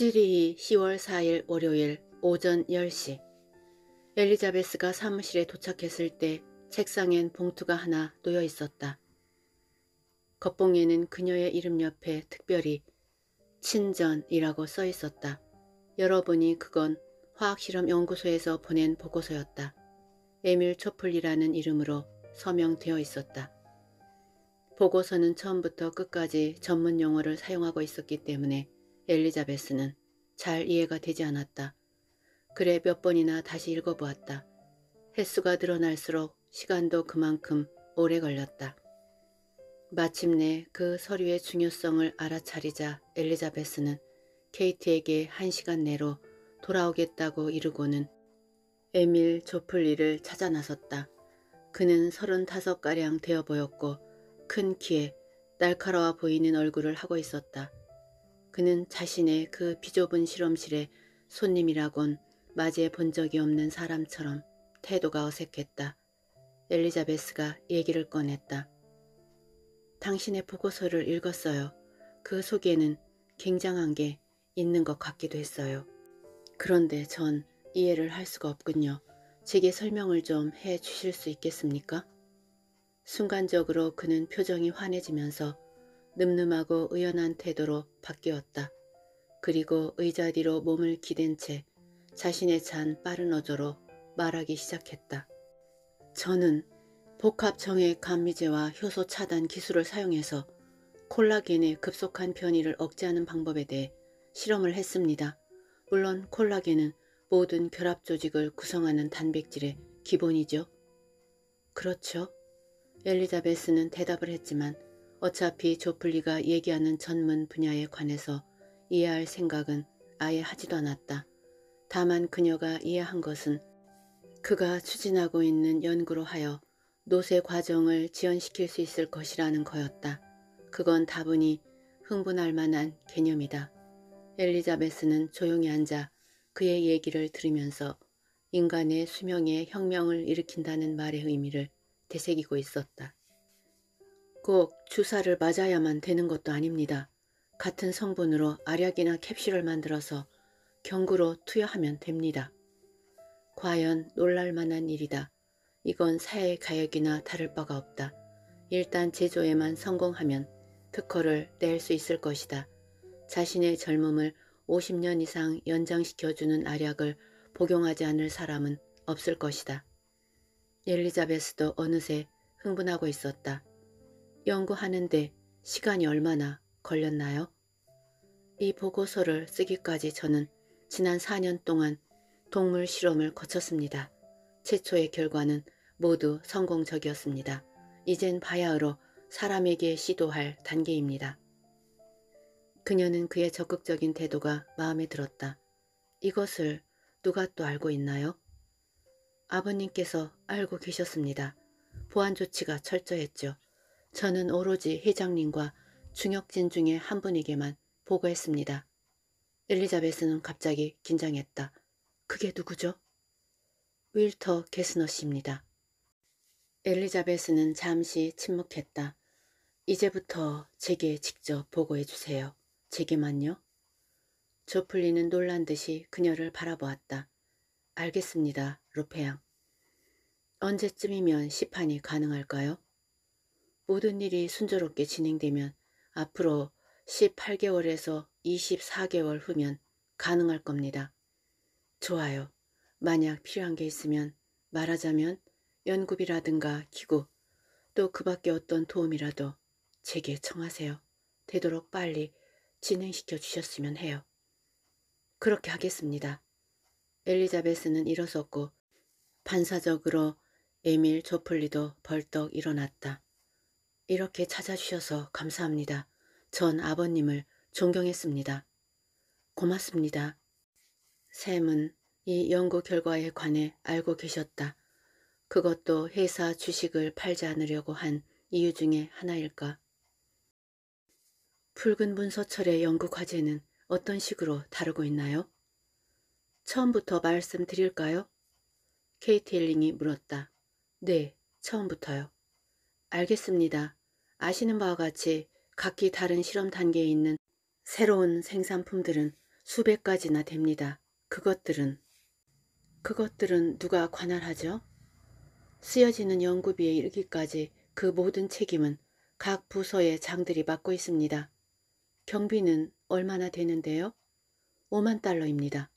7리히 10월 4일 월요일 오전 10시 엘리자베스가 사무실에 도착했을 때 책상엔 봉투가 하나 놓여 있었다. 겉봉에는 그녀의 이름 옆에 특별히 친전이라고 써 있었다. 여러분이 그건 화학실험연구소에서 보낸 보고서였다. 에밀 초플리라는 이름으로 서명되어 있었다. 보고서는 처음부터 끝까지 전문 용어를 사용하고 있었기 때문에 엘리자베스는 잘 이해가 되지 않았다. 그래 몇 번이나 다시 읽어보았다. 횟수가 늘어날수록 시간도 그만큼 오래 걸렸다. 마침내 그 서류의 중요성을 알아차리자 엘리자베스는 케이트에게 한 시간 내로 돌아오겠다고 이르고는 에밀 조플리를 찾아 나섰다. 그는 서른다섯가량 되어 보였고 큰 키에 날카로워 보이는 얼굴을 하고 있었다. 그는 자신의 그 비좁은 실험실에 손님이라곤 맞이해 본 적이 없는 사람처럼 태도가 어색했다. 엘리자베스가 얘기를 꺼냈다. 당신의 보고서를 읽었어요. 그 속에는 굉장한 게 있는 것 같기도 했어요. 그런데 전 이해를 할 수가 없군요. 제게 설명을 좀 해 주실 수 있겠습니까? 순간적으로 그는 표정이 환해지면서 늠름하고 의연한 태도로 바뀌었다. 그리고 의자 뒤로 몸을 기댄 채 자신의 잔 빠른 어조로 말하기 시작했다. 저는 복합청의 감미제와 효소 차단 기술을 사용해서 콜라겐의 급속한 변이를 억제하는 방법에 대해 실험을 했습니다. 물론 콜라겐은 모든 결합 조직을 구성하는 단백질의 기본이죠. 그렇죠. 엘리자베스는 대답을 했지만 어차피 조플리가 얘기하는 전문 분야에 관해서 이해할 생각은 아예 하지도 않았다. 다만 그녀가 이해한 것은 그가 추진하고 있는 연구로 하여 노쇠 과정을 지연시킬 수 있을 것이라는 거였다. 그건 다분히 흥분할 만한 개념이다. 엘리자베스는 조용히 앉아 그의 얘기를 들으면서 인간의 수명에 혁명을 일으킨다는 말의 의미를 되새기고 있었다. 꼭 주사를 맞아야만 되는 것도 아닙니다. 같은 성분으로 알약이나 캡슐을 만들어서 경구로 투여하면 됩니다. 과연 놀랄만한 일이다. 이건 사회 가역이나 다를 바가 없다. 일단 제조에만 성공하면 특허를 낼 수 있을 것이다. 자신의 젊음을 50년 이상 연장시켜주는 알약을 복용하지 않을 사람은 없을 것이다. 엘리자베스도 어느새 흥분하고 있었다. 연구하는데 시간이 얼마나 걸렸나요? 이 보고서를 쓰기까지 저는 지난 4년 동안 동물 실험을 거쳤습니다. 최초의 결과는 모두 성공적이었습니다. 이젠 바야흐로 사람에게 시도할 단계입니다. 그녀는 그의 적극적인 태도가 마음에 들었다. 이것을 누가 또 알고 있나요? 아버님께서 알고 계셨습니다. 보안 조치가 철저했죠. 저는 오로지 회장님과 중역진 중에 한 분에게만 보고했습니다. 엘리자베스는 갑자기 긴장했다. 그게 누구죠? 윌터 게스너 씨입니다. 엘리자베스는 잠시 침묵했다. 이제부터 제게 직접 보고해 주세요. 제게만요? 조플리는 놀란 듯이 그녀를 바라보았다. 알겠습니다, 루페양. 언제쯤이면 시판이 가능할까요? 모든 일이 순조롭게 진행되면 앞으로 18개월에서 24개월 후면 가능할 겁니다. 좋아요. 만약 필요한 게 있으면 말하자면 연구비라든가 기구 또 그 밖에 어떤 도움이라도 제게 청하세요. 되도록 빨리 진행시켜 주셨으면 해요. 그렇게 하겠습니다. 엘리자베스는 일어섰고 반사적으로 에밀 조플리도 벌떡 일어났다. 이렇게 찾아주셔서 감사합니다. 전 아버님을 존경했습니다. 고맙습니다. 샘은 이 연구 결과에 관해 알고 계셨다. 그것도 회사 주식을 팔지 않으려고 한 이유 중에 하나일까. 붉은 문서철의 연구 과제는 어떤 식으로 다루고 있나요? 처음부터 말씀드릴까요? 케이티 힐링이 물었다. 네, 처음부터요. 알겠습니다. 아시는 바와 같이 각기 다른 실험 단계에 있는 새로운 생산품들은 수백 가지나 됩니다. 그것들은 그것들은 누가 관할하죠? 쓰여지는 연구비에 이르기까지 그 모든 책임은 각 부서의 장들이 맡고 있습니다. 경비는 얼마나 되는데요? 5만 달러입니다.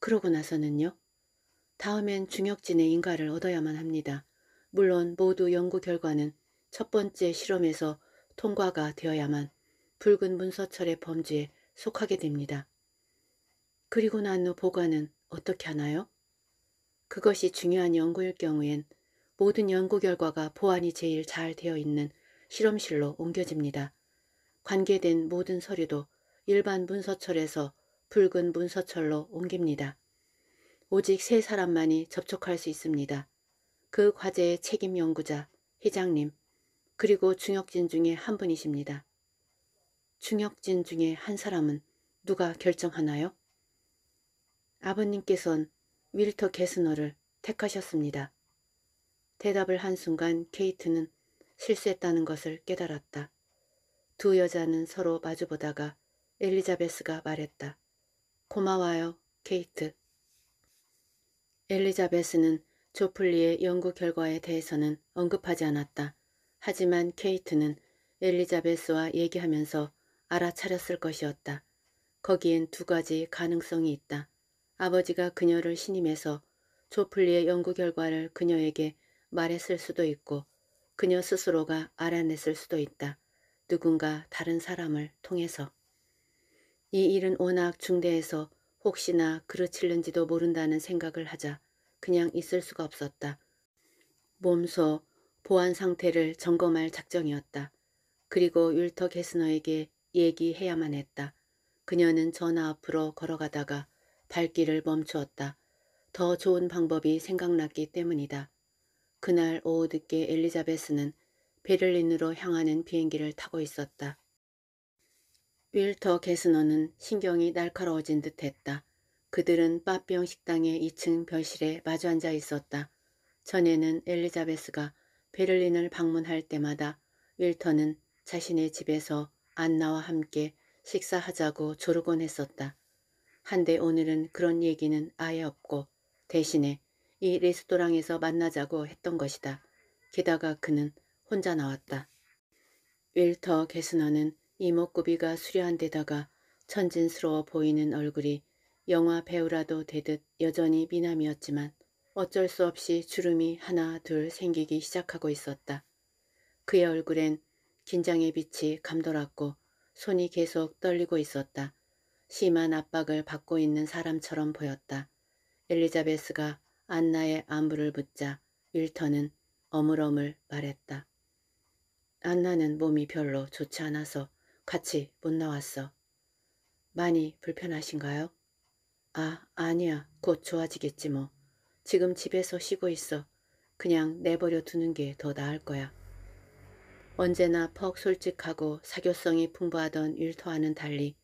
그러고 나서는요? 다음엔 중역진의 인가를 얻어야만 합니다. 물론 모두 연구 결과는 첫 번째 실험에서 통과가 되어야만 붉은 문서철의 범주에 속하게 됩니다. 그리고 난 후 보관은 어떻게 하나요? 그것이 중요한 연구일 경우엔 모든 연구 결과가 보안이 제일 잘 되어 있는 실험실로 옮겨집니다. 관계된 모든 서류도 일반 문서철에서 붉은 문서철로 옮깁니다. 오직 세 사람만이 접촉할 수 있습니다. 그 과제의 책임 연구자, 회장님, 그리고 중역진 중에 한 분이십니다. 중역진 중에 한 사람은 누가 결정하나요? 아버님께선 윌터 게스너를 택하셨습니다. 대답을 한 순간 케이트는 실수했다는 것을 깨달았다. 두 여자는 서로 마주보다가 엘리자베스가 말했다. 고마워요, 케이트. 엘리자베스는 조플리의 연구 결과에 대해서는 언급하지 않았다. 하지만 케이트는 엘리자베스와 얘기하면서 알아차렸을 것이었다. 거기엔 두 가지 가능성이 있다. 아버지가 그녀를 신임해서 조플리의 연구 결과를 그녀에게 말했을 수도 있고 그녀 스스로가 알아냈을 수도 있다. 누군가 다른 사람을 통해서. 이 일은 워낙 중대해서 혹시나 그르칠는지도 모른다는 생각을 하자 그냥 있을 수가 없었다. 몸소 보안 상태를 점검할 작정이었다. 그리고 율터 게스너에게 얘기해야만 했다. 그녀는 전화 앞으로 걸어가다가 발길을 멈추었다. 더 좋은 방법이 생각났기 때문이다. 그날 오후 늦게 엘리자베스는 베를린으로 향하는 비행기를 타고 있었다. 윌터 게스너는 신경이 날카로워진 듯 했다. 그들은 빠병 식당의 2층 별실에 마주 앉아 있었다. 전에는 엘리자베스가 베를린을 방문할 때마다 윌터는 자신의 집에서 안나와 함께 식사하자고 조르곤 했었다. 한데 오늘은 그런 얘기는 아예 없고 대신에 이 레스토랑에서 만나자고 했던 것이다. 게다가 그는 혼자 나왔다. 윌터 게스너는 이목구비가 수려한 데다가 천진스러워 보이는 얼굴이 영화 배우라도 되듯 여전히 미남이었지만 어쩔 수 없이 주름이 하나 둘 생기기 시작하고 있었다. 그의 얼굴엔 긴장의 빛이 감돌았고 손이 계속 떨리고 있었다. 심한 압박을 받고 있는 사람처럼 보였다. 엘리자베스가 안나의 안부를 묻자 윌터는 어물어물 말했다. 안나는 몸이 별로 좋지 않아서 같이 못 나왔어. 많이 불편하신가요? 아, 아니야. 곧 좋아지겠지 뭐. 지금 집에서 쉬고 있어. 그냥 내버려 두는 게 더 나을 거야. 언제나 퍽 솔직하고 사교성이 풍부하던 윌터와는 달리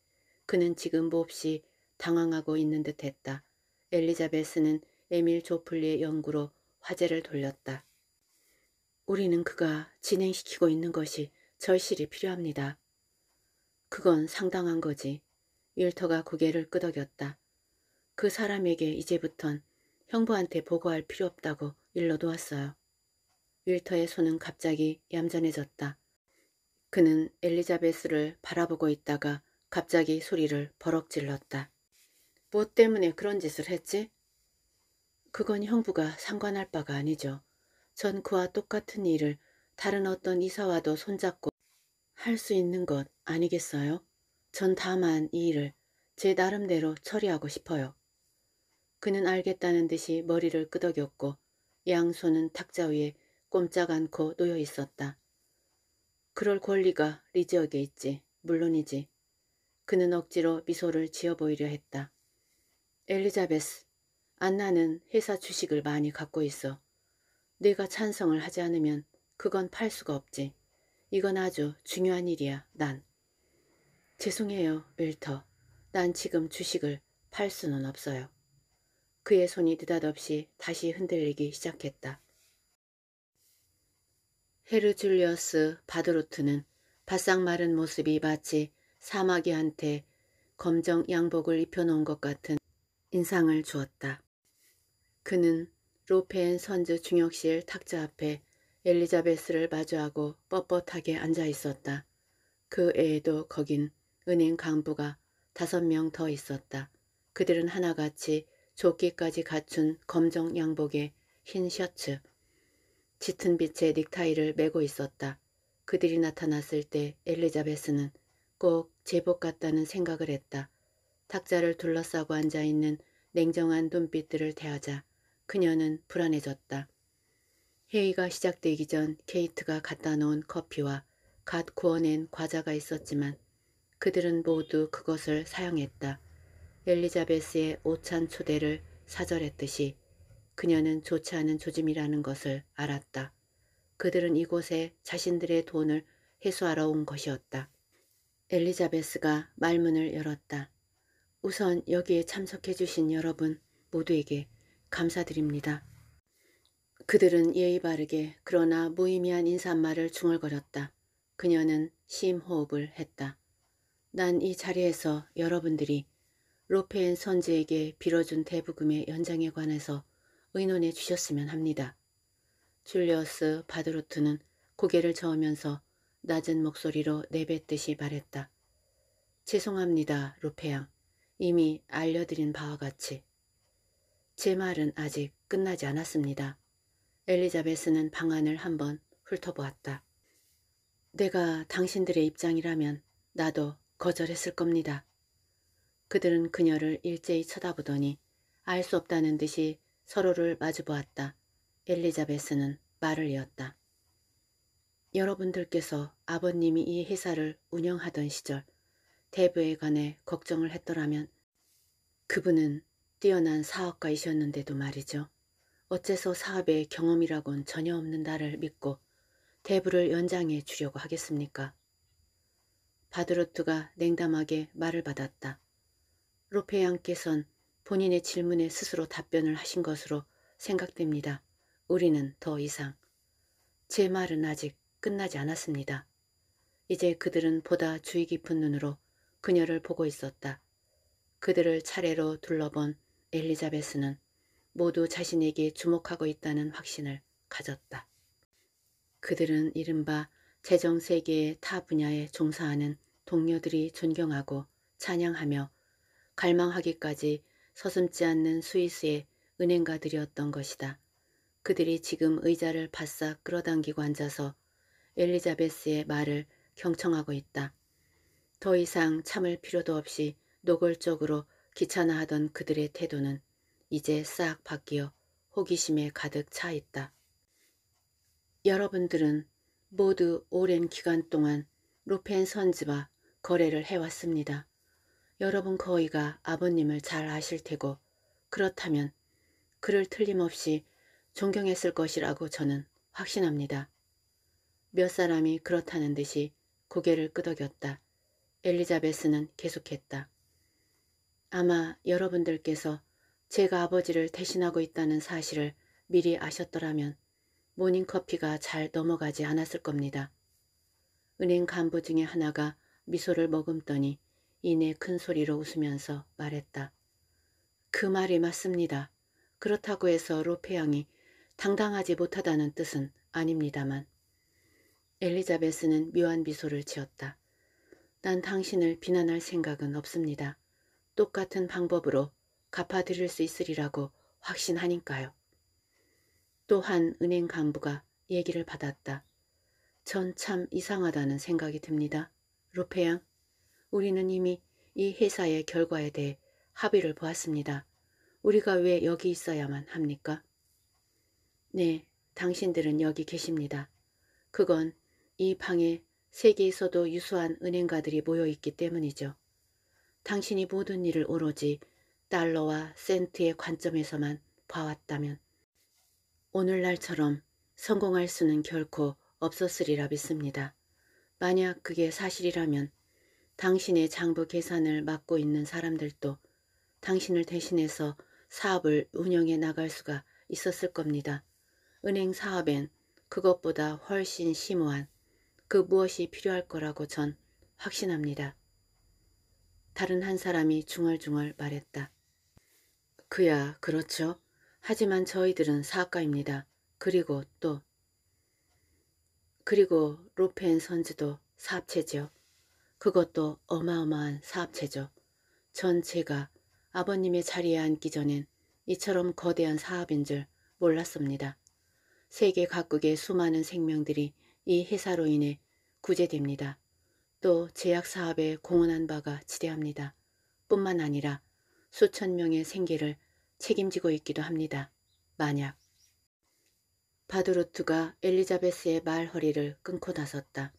그는 지금 몹시 당황하고 있는 듯했다. 엘리자베스는 에밀 조플리의 연구로 화제를 돌렸다. 우리는 그가 진행시키고 있는 것이 절실히 필요합니다. 그건 상당한 거지. 윌터가 고개를 끄덕였다. 그 사람에게 이제부턴 형부한테 보고할 필요 없다고 일러두었어요 윌터의 손은 갑자기 얌전해졌다. 그는 엘리자베스를 바라보고 있다가 갑자기 소리를 버럭 질렀다. 뭐 때문에 그런 짓을 했지? 그건 형부가 상관할 바가 아니죠. 전 그와 똑같은 일을 다른 어떤 이사와도 손잡고 할 수 있는 것 아니겠어요? 전 다만 이 일을 제 나름대로 처리하고 싶어요. 그는 알겠다는 듯이 머리를 끄덕였고 양손은 탁자 위에 꼼짝 않고 놓여 있었다. 그럴 권리가 리지에게 있지. 물론이지. 그는 억지로 미소를 지어 보이려 했다. 엘리자베스, 안나는 회사 주식을 많이 갖고 있어. 내가 찬성을 하지 않으면 그건 팔 수가 없지. 이건 아주 중요한 일이야, 난. 죄송해요, 윌터. 난 지금 주식을 팔 수는 없어요. 그의 손이 느닷없이 다시 흔들리기 시작했다. 헤르줄리어스 바드로트는 바싹 마른 모습이 마치 사마귀한테 검정 양복을 입혀놓은 것 같은 인상을 주었다. 그는 로페엔 선즈 중역실 탁자 앞에 엘리자베스를 마주하고 뻣뻣하게 앉아 있었다. 그 애에도 거긴 은행 간부가 다섯 명 더 있었다. 그들은 하나같이 조끼까지 갖춘 검정 양복에 흰 셔츠, 짙은 빛의 넥타이를 메고 있었다. 그들이 나타났을 때 엘리자베스는 꼭 제복 같다는 생각을 했다. 탁자를 둘러싸고 앉아있는 냉정한 눈빛들을 대하자 그녀는 불안해졌다. 회의가 시작되기 전 케이트가 갖다 놓은 커피와 갓 구워낸 과자가 있었지만 그들은 모두 그것을 사용했다. 엘리자베스의 오찬 초대를 사절했듯이 그녀는 좋지 않은 조짐이라는 것을 알았다. 그들은 이곳에 자신들의 돈을 회수하러온 것이었다. 엘리자베스가 말문을 열었다. 우선 여기에 참석해 주신 여러분 모두에게 감사드립니다. 그들은 예의 바르게 그러나 무의미한 인사말을 중얼거렸다. 그녀는 심호흡을 했다. 난 이 자리에서 여러분들이 로페인 선지에게 빌어준 대부금의 연장에 관해서 의논해 주셨으면 합니다. 줄리어스 바드로트는 고개를 저으면서 낮은 목소리로 내뱉듯이 말했다. 죄송합니다, 로페양. 이미 알려드린 바와 같이. 제 말은 아직 끝나지 않았습니다. 엘리자베스는 방안을 한번 훑어보았다. 내가 당신들의 입장이라면 나도 거절했을 겁니다. 그들은 그녀를 일제히 쳐다보더니 알 수 없다는 듯이 서로를 마주보았다. 엘리자베스는 말을 이었다. 여러분들께서 아버님이 이 회사를 운영하던 시절 대부에 관해 걱정을 했더라면 그분은 뛰어난 사업가이셨는데도 말이죠. 어째서 사업에 경험이라곤 전혀 없는 나를 믿고 대부를 연장해 주려고 하겠습니까? 바드로트가 냉담하게 말을 받았다. 로페 양께선 본인의 질문에 스스로 답변을 하신 것으로 생각됩니다. 우리는 더 이상 제 말은 아직 끝나지 않았습니다. 이제 그들은 보다 주의 깊은 눈으로 그녀를 보고 있었다. 그들을 차례로 둘러본 엘리자베스는 모두 자신에게 주목하고 있다는 확신을 가졌다. 그들은 이른바 재정세계의 타 분야에 종사하는 동료들이 존경하고 찬양하며 갈망하기까지 서슴지 않는 스위스의 은행가들이었던 것이다. 그들이 지금 의자를 바싹 끌어당기고 앉아서 엘리자베스의 말을 경청하고 있다. 더 이상 참을 필요도 없이 노골적으로 귀찮아하던 그들의 태도는 이제 싹 바뀌어 호기심에 가득 차 있다. 여러분들은 모두 오랜 기간 동안 루펜 선지와 거래를 해왔습니다. 여러분 거의가 아버님을 잘 아실 테고 그렇다면 그를 틀림없이 존경했을 것이라고 저는 확신합니다. 몇 사람이 그렇다는 듯이 고개를 끄덕였다. 엘리자베스는 계속했다. 아마 여러분들께서 제가 아버지를 대신하고 있다는 사실을 미리 아셨더라면 모닝커피가 잘 넘어가지 않았을 겁니다. 은행 간부 중에 하나가 미소를 머금더니 이내 큰 소리로 웃으면서 말했다. 그 말이 맞습니다. 그렇다고 해서 로페양이 당당하지 못하다는 뜻은 아닙니다만. 엘리자베스는 묘한 미소를 지었다. 난 당신을 비난할 생각은 없습니다. 똑같은 방법으로 갚아드릴 수 있으리라고 확신하니까요. 또한 은행 간부가 얘기를 받았다. 전 참 이상하다는 생각이 듭니다. 로페양, 우리는 이미 이 회사의 결과에 대해 합의를 보았습니다. 우리가 왜 여기 있어야만 합니까? 네, 당신들은 여기 계십니다. 그건 이 방에 세계에서도 유수한 은행가들이 모여있기 때문이죠. 당신이 모든 일을 오로지 달러와 센트의 관점에서만 봐왔다면 오늘날처럼 성공할 수는 결코 없었으리라 믿습니다. 만약 그게 사실이라면 당신의 장부 계산을 맡고 있는 사람들도 당신을 대신해서 사업을 운영해 나갈 수가 있었을 겁니다. 은행 사업엔 그것보다 훨씬 심오한 그 무엇이 필요할 거라고 전 확신합니다. 다른 한 사람이 중얼중얼 말했다. 그야 그렇죠. 하지만 저희들은 사업가입니다. 그리고 또 그리고 로펜 선지도 사업체죠. 그것도 어마어마한 사업체죠. 전체가 아버님의 자리에 앉기 전엔 이처럼 거대한 사업인 줄 몰랐습니다. 세계 각국의 수많은 생명들이 이 회사로 인해 구제됩니다. 또 제약사업에 공헌한 바가 지대합니다. 뿐만 아니라 수천 명의 생계를 책임지고 있기도 합니다. 만약 바두루트가 엘리자베스의 말허리를 끊고 나섰다.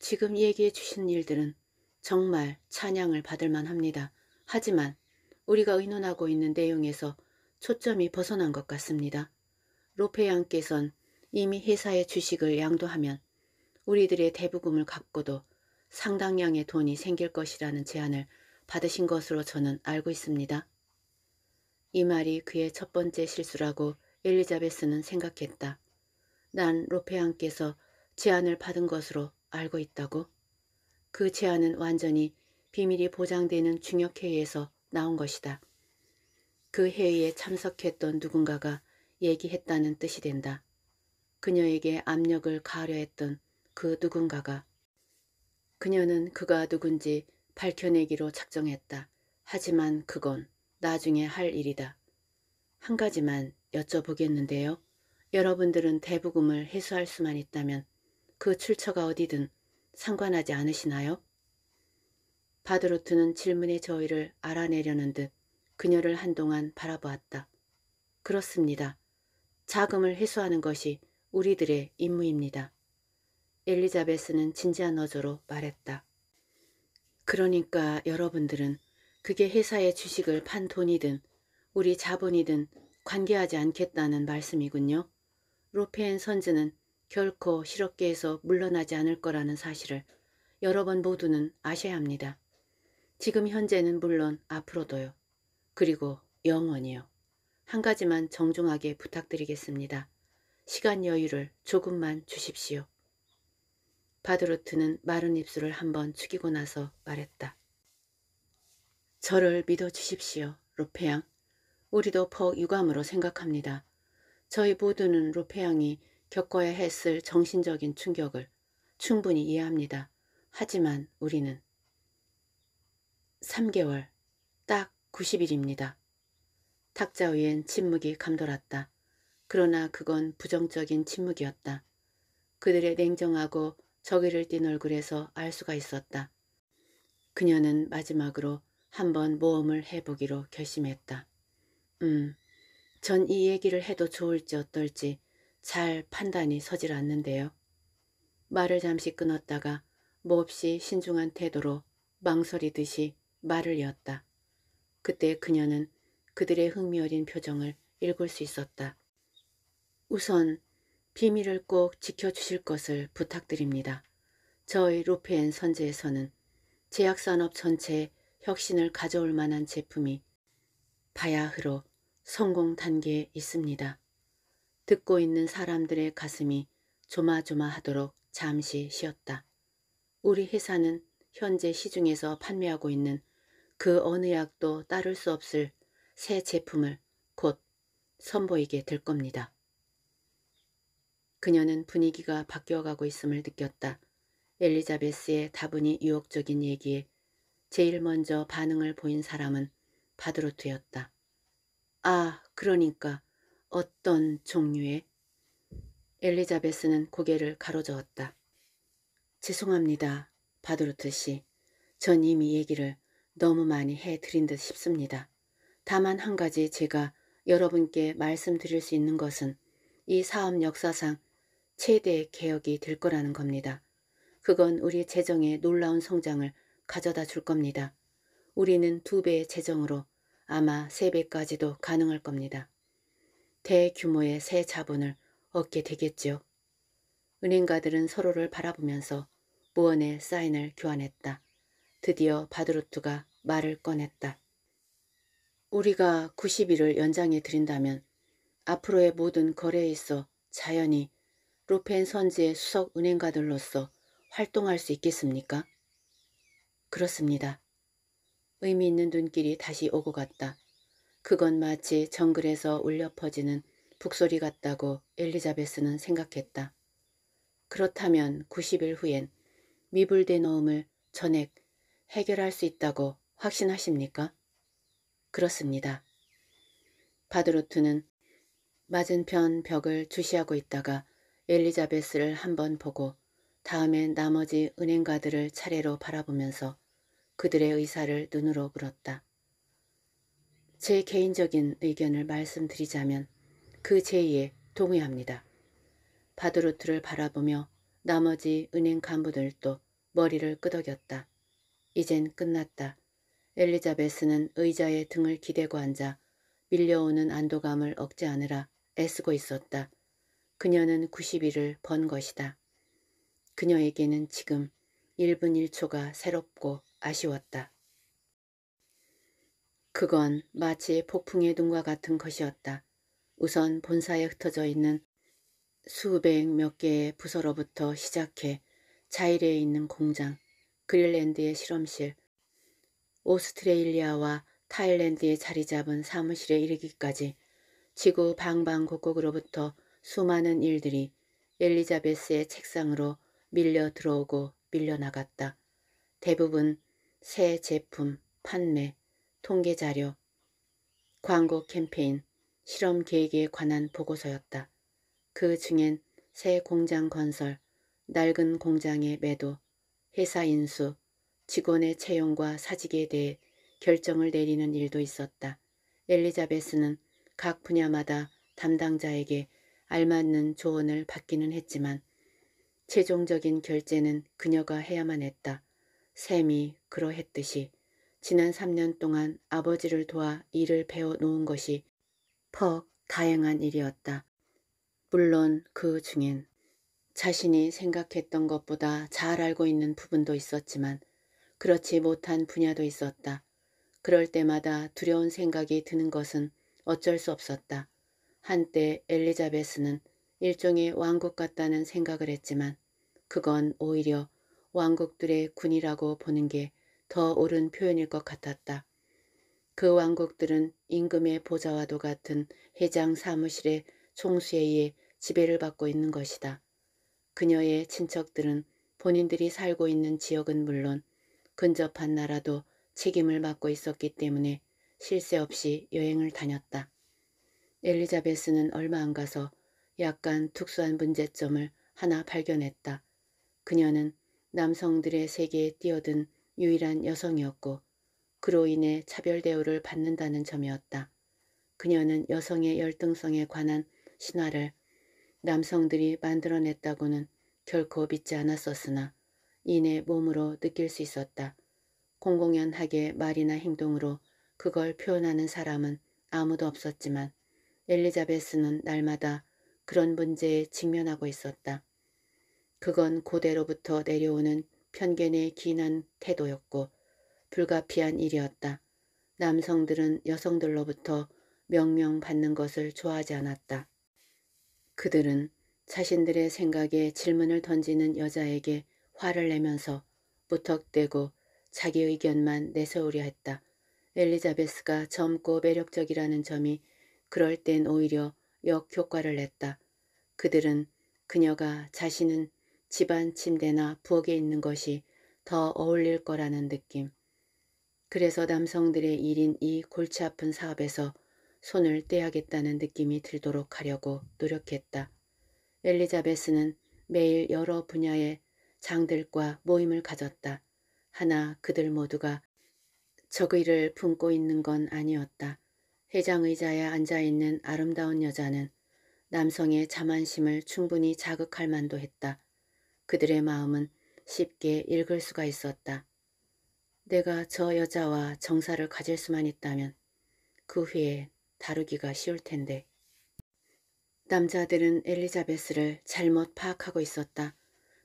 지금 얘기해 주신 일들은 정말 찬양을 받을 만합니다. 하지만 우리가 의논하고 있는 내용에서 초점이 벗어난 것 같습니다. 로페 양께선 이미 회사의 주식을 양도하면 우리들의 대부금을 갖고도 상당량의 돈이 생길 것이라는 제안을 받으신 것으로 저는 알고 있습니다. 이 말이 그의 첫 번째 실수라고 엘리자베스는 생각했다. 난 로페양께서 제안을 받은 것으로 알고 있다고? 그 제안은 완전히 비밀이 보장되는 중역회의에서 나온 것이다. 그 회의에 참석했던 누군가가 얘기했다는 뜻이 된다. 그녀에게 압력을 가하려 했던 그 누군가가 그녀는 그가 누군지 밝혀내기로 작정했다. 하지만 그건 나중에 할 일이다. 한 가지만 여쭤보겠는데요. 여러분들은 대부금을 회수할 수만 있다면 그 출처가 어디든 상관하지 않으시나요? 바드로트는 질문의 저희를 알아내려는 듯 그녀를 한동안 바라보았다. 그렇습니다. 자금을 회수하는 것이 우리들의 임무입니다. 엘리자베스는 진지한 어조로 말했다. 그러니까 여러분들은 그게 회사의 주식을 판 돈이든 우리 자본이든 관계하지 않겠다는 말씀이군요. 로페엔 선즈는 결코 실업계에서 물러나지 않을 거라는 사실을 여러분 모두는 아셔야 합니다. 지금 현재는 물론 앞으로도요. 그리고 영원히요. 한 가지만 정중하게 부탁드리겠습니다. 시간 여유를 조금만 주십시오. 바드로트는 마른 입술을 한번 축이고 나서 말했다. 저를 믿어주십시오, 로페양. 우리도 퍽 유감으로 생각합니다. 저희 모두는 로페양이 겪어야 했을 정신적인 충격을 충분히 이해합니다. 하지만 우리는 3개월 딱 90일입니다. 탁자 위엔 침묵이 감돌았다. 그러나 그건 부정적인 침묵이었다. 그들의 냉정하고 저기를 띤 얼굴에서 알 수가 있었다. 그녀는 마지막으로 한번 모험을 해보기로 결심했다. 음, 전 이 얘기를 해도 좋을지 어떨지 잘 판단이 서질 않는데요. 말을 잠시 끊었다가 몹시 신중한 태도로 망설이듯이 말을 이었다. 그때 그녀는 그들의 흥미어린 표정을 읽을 수 있었다. 우선 비밀을 꼭 지켜주실 것을 부탁드립니다. 저희 루페엔 선제에서는 제약산업 전체에 혁신을 가져올 만한 제품이 바야흐로 성공 단계에 있습니다. 듣고 있는 사람들의 가슴이 조마조마하도록 잠시 쉬었다. 우리 회사는 현재 시중에서 판매하고 있는 그 어느 약도 따를 수 없을 새 제품을 곧 선보이게 될 겁니다. 그녀는 분위기가 바뀌어가고 있음을 느꼈다. 엘리자베스의 다분히 유혹적인 얘기에 제일 먼저 반응을 보인 사람은 바드로트였다. 아, 그러니까 어떤 종류의? 엘리자베스는 고개를 가로저었다. 죄송합니다. 바드로트 씨. 전 이미 얘기를 너무 많이 해드린 듯 싶습니다. 다만 한 가지 제가 여러분께 말씀드릴 수 있는 것은 이 사업 역사상 최대의 개혁이 될 거라는 겁니다. 그건 우리 재정의 놀라운 성장을 가져다 줄 겁니다. 우리는 두 배의 재정으로 아마 세 배까지도 가능할 겁니다. 대규모의 새 자본을 얻게 되겠지요. 은행가들은 서로를 바라보면서 무언의 사인을 교환했다. 드디어 바드루트가 말을 꺼냈다. 우리가 90일을 연장해 드린다면 앞으로의 모든 거래에 있어 자연히 로펜 선지의 수석 은행가들로서 활동할 수 있겠습니까? 그렇습니다. 의미 있는 눈길이 다시 오고 갔다. 그건 마치 정글에서 울려 퍼지는 북소리 같다고 엘리자베스는 생각했다. 그렇다면 90일 후엔 미불대 어음을 전액 해결할 수 있다고 확신하십니까? 그렇습니다. 바드로트는 맞은편 벽을 주시하고 있다가 엘리자베스를 한번 보고 다음에 나머지 은행가들을 차례로 바라보면서 그들의 의사를 눈으로 물었다. 제 개인적인 의견을 말씀드리자면 그 제의에 동의합니다. 바드로트를 바라보며 나머지 은행 간부들도 머리를 끄덕였다. 이젠 끝났다. 엘리자베스는 의자에 등을 기대고 앉아 밀려오는 안도감을 억제하느라 애쓰고 있었다. 그녀는 90일을 번 것이다. 그녀에게는 지금 1분 1초가 새롭고 아쉬웠다. 그건 마치 폭풍의 눈과 같은 것이었다. 우선 본사에 흩어져 있는 수백 몇 개의 부서로부터 시작해 자일에 있는 공장, 그릴랜드의 실험실, 오스트레일리아와 타일랜드에 자리 잡은 사무실에 이르기까지 지구 방방곡곡으로부터 수많은 일들이 엘리자베스의 책상으로 밀려 들어오고 밀려나갔다. 대부분 새 제품, 판매, 통계자료, 광고 캠페인, 실험 계획에 관한 보고서였다. 그 중엔 새 공장 건설, 낡은 공장의 매도, 회사 인수, 직원의 채용과 사직에 대해 결정을 내리는 일도 있었다. 엘리자베스는 각 분야마다 담당자에게 알맞는 조언을 받기는 했지만 최종적인 결제는 그녀가 해야만 했다. 샘이 그러했듯이 지난 3년 동안 아버지를 도와 일을 배워놓은 것이 퍽다양한 일이었다. 물론 그 중엔 자신이 생각했던 것보다 잘 알고 있는 부분도 있었지만 그렇지 못한 분야도 있었다. 그럴 때마다 두려운 생각이 드는 것은 어쩔 수 없었다. 한때 엘리자베스는 일종의 왕국 같다는 생각을 했지만 그건 오히려 왕국들의 군이라고 보는 게더 옳은 표현일 것 같았다. 그 왕국들은 임금의 보좌와도 같은 해장 사무실의 총수에 의해 지배를 받고 있는 것이다. 그녀의 친척들은 본인들이 살고 있는 지역은 물론 근접한 나라도 책임을 맡고 있었기 때문에 실세 없이 여행을 다녔다. 엘리자베스는 얼마 안 가서 약간 특수한 문제점을 하나 발견했다. 그녀는 남성들의 세계에 뛰어든 유일한 여성이었고 그로 인해 차별 대우를 받는다는 점이었다. 그녀는 여성의 열등성에 관한 신화를 남성들이 만들어냈다고는 결코 믿지 않았었으나 이내 몸으로 느낄 수 있었다. 공공연하게 말이나 행동으로 그걸 표현하는 사람은 아무도 없었지만 엘리자베스는 날마다 그런 문제에 직면하고 있었다. 그건 고대로부터 내려오는 편견에 기인한 태도였고 불가피한 일이었다. 남성들은 여성들로부터 명령받는 것을 좋아하지 않았다. 그들은 자신들의 생각에 질문을 던지는 여자에게 화를 내면서 무턱대고 자기 의견만 내세우려 했다. 엘리자베스가 젊고 매력적이라는 점이 그럴 땐 오히려 역효과를 냈다. 그들은 그녀가 자신은 집안 침대나 부엌에 있는 것이 더 어울릴 거라는 느낌. 그래서 남성들의 일인 이 골치 아픈 사업에서 손을 떼야겠다는 느낌이 들도록 하려고 노력했다. 엘리자베스는 매일 여러 분야의 장들과 모임을 가졌다. 하나 그들 모두가 적의를 품고 있는 건 아니었다. 회장의자에 앉아있는 아름다운 여자는 남성의 자만심을 충분히 자극할 만도 했다. 그들의 마음은 쉽게 읽을 수가 있었다. 내가 저 여자와 정사를 가질 수만 있다면 그 후에 다루기가 쉬울 텐데. 남자들은 엘리자베스를 잘못 파악하고 있었다.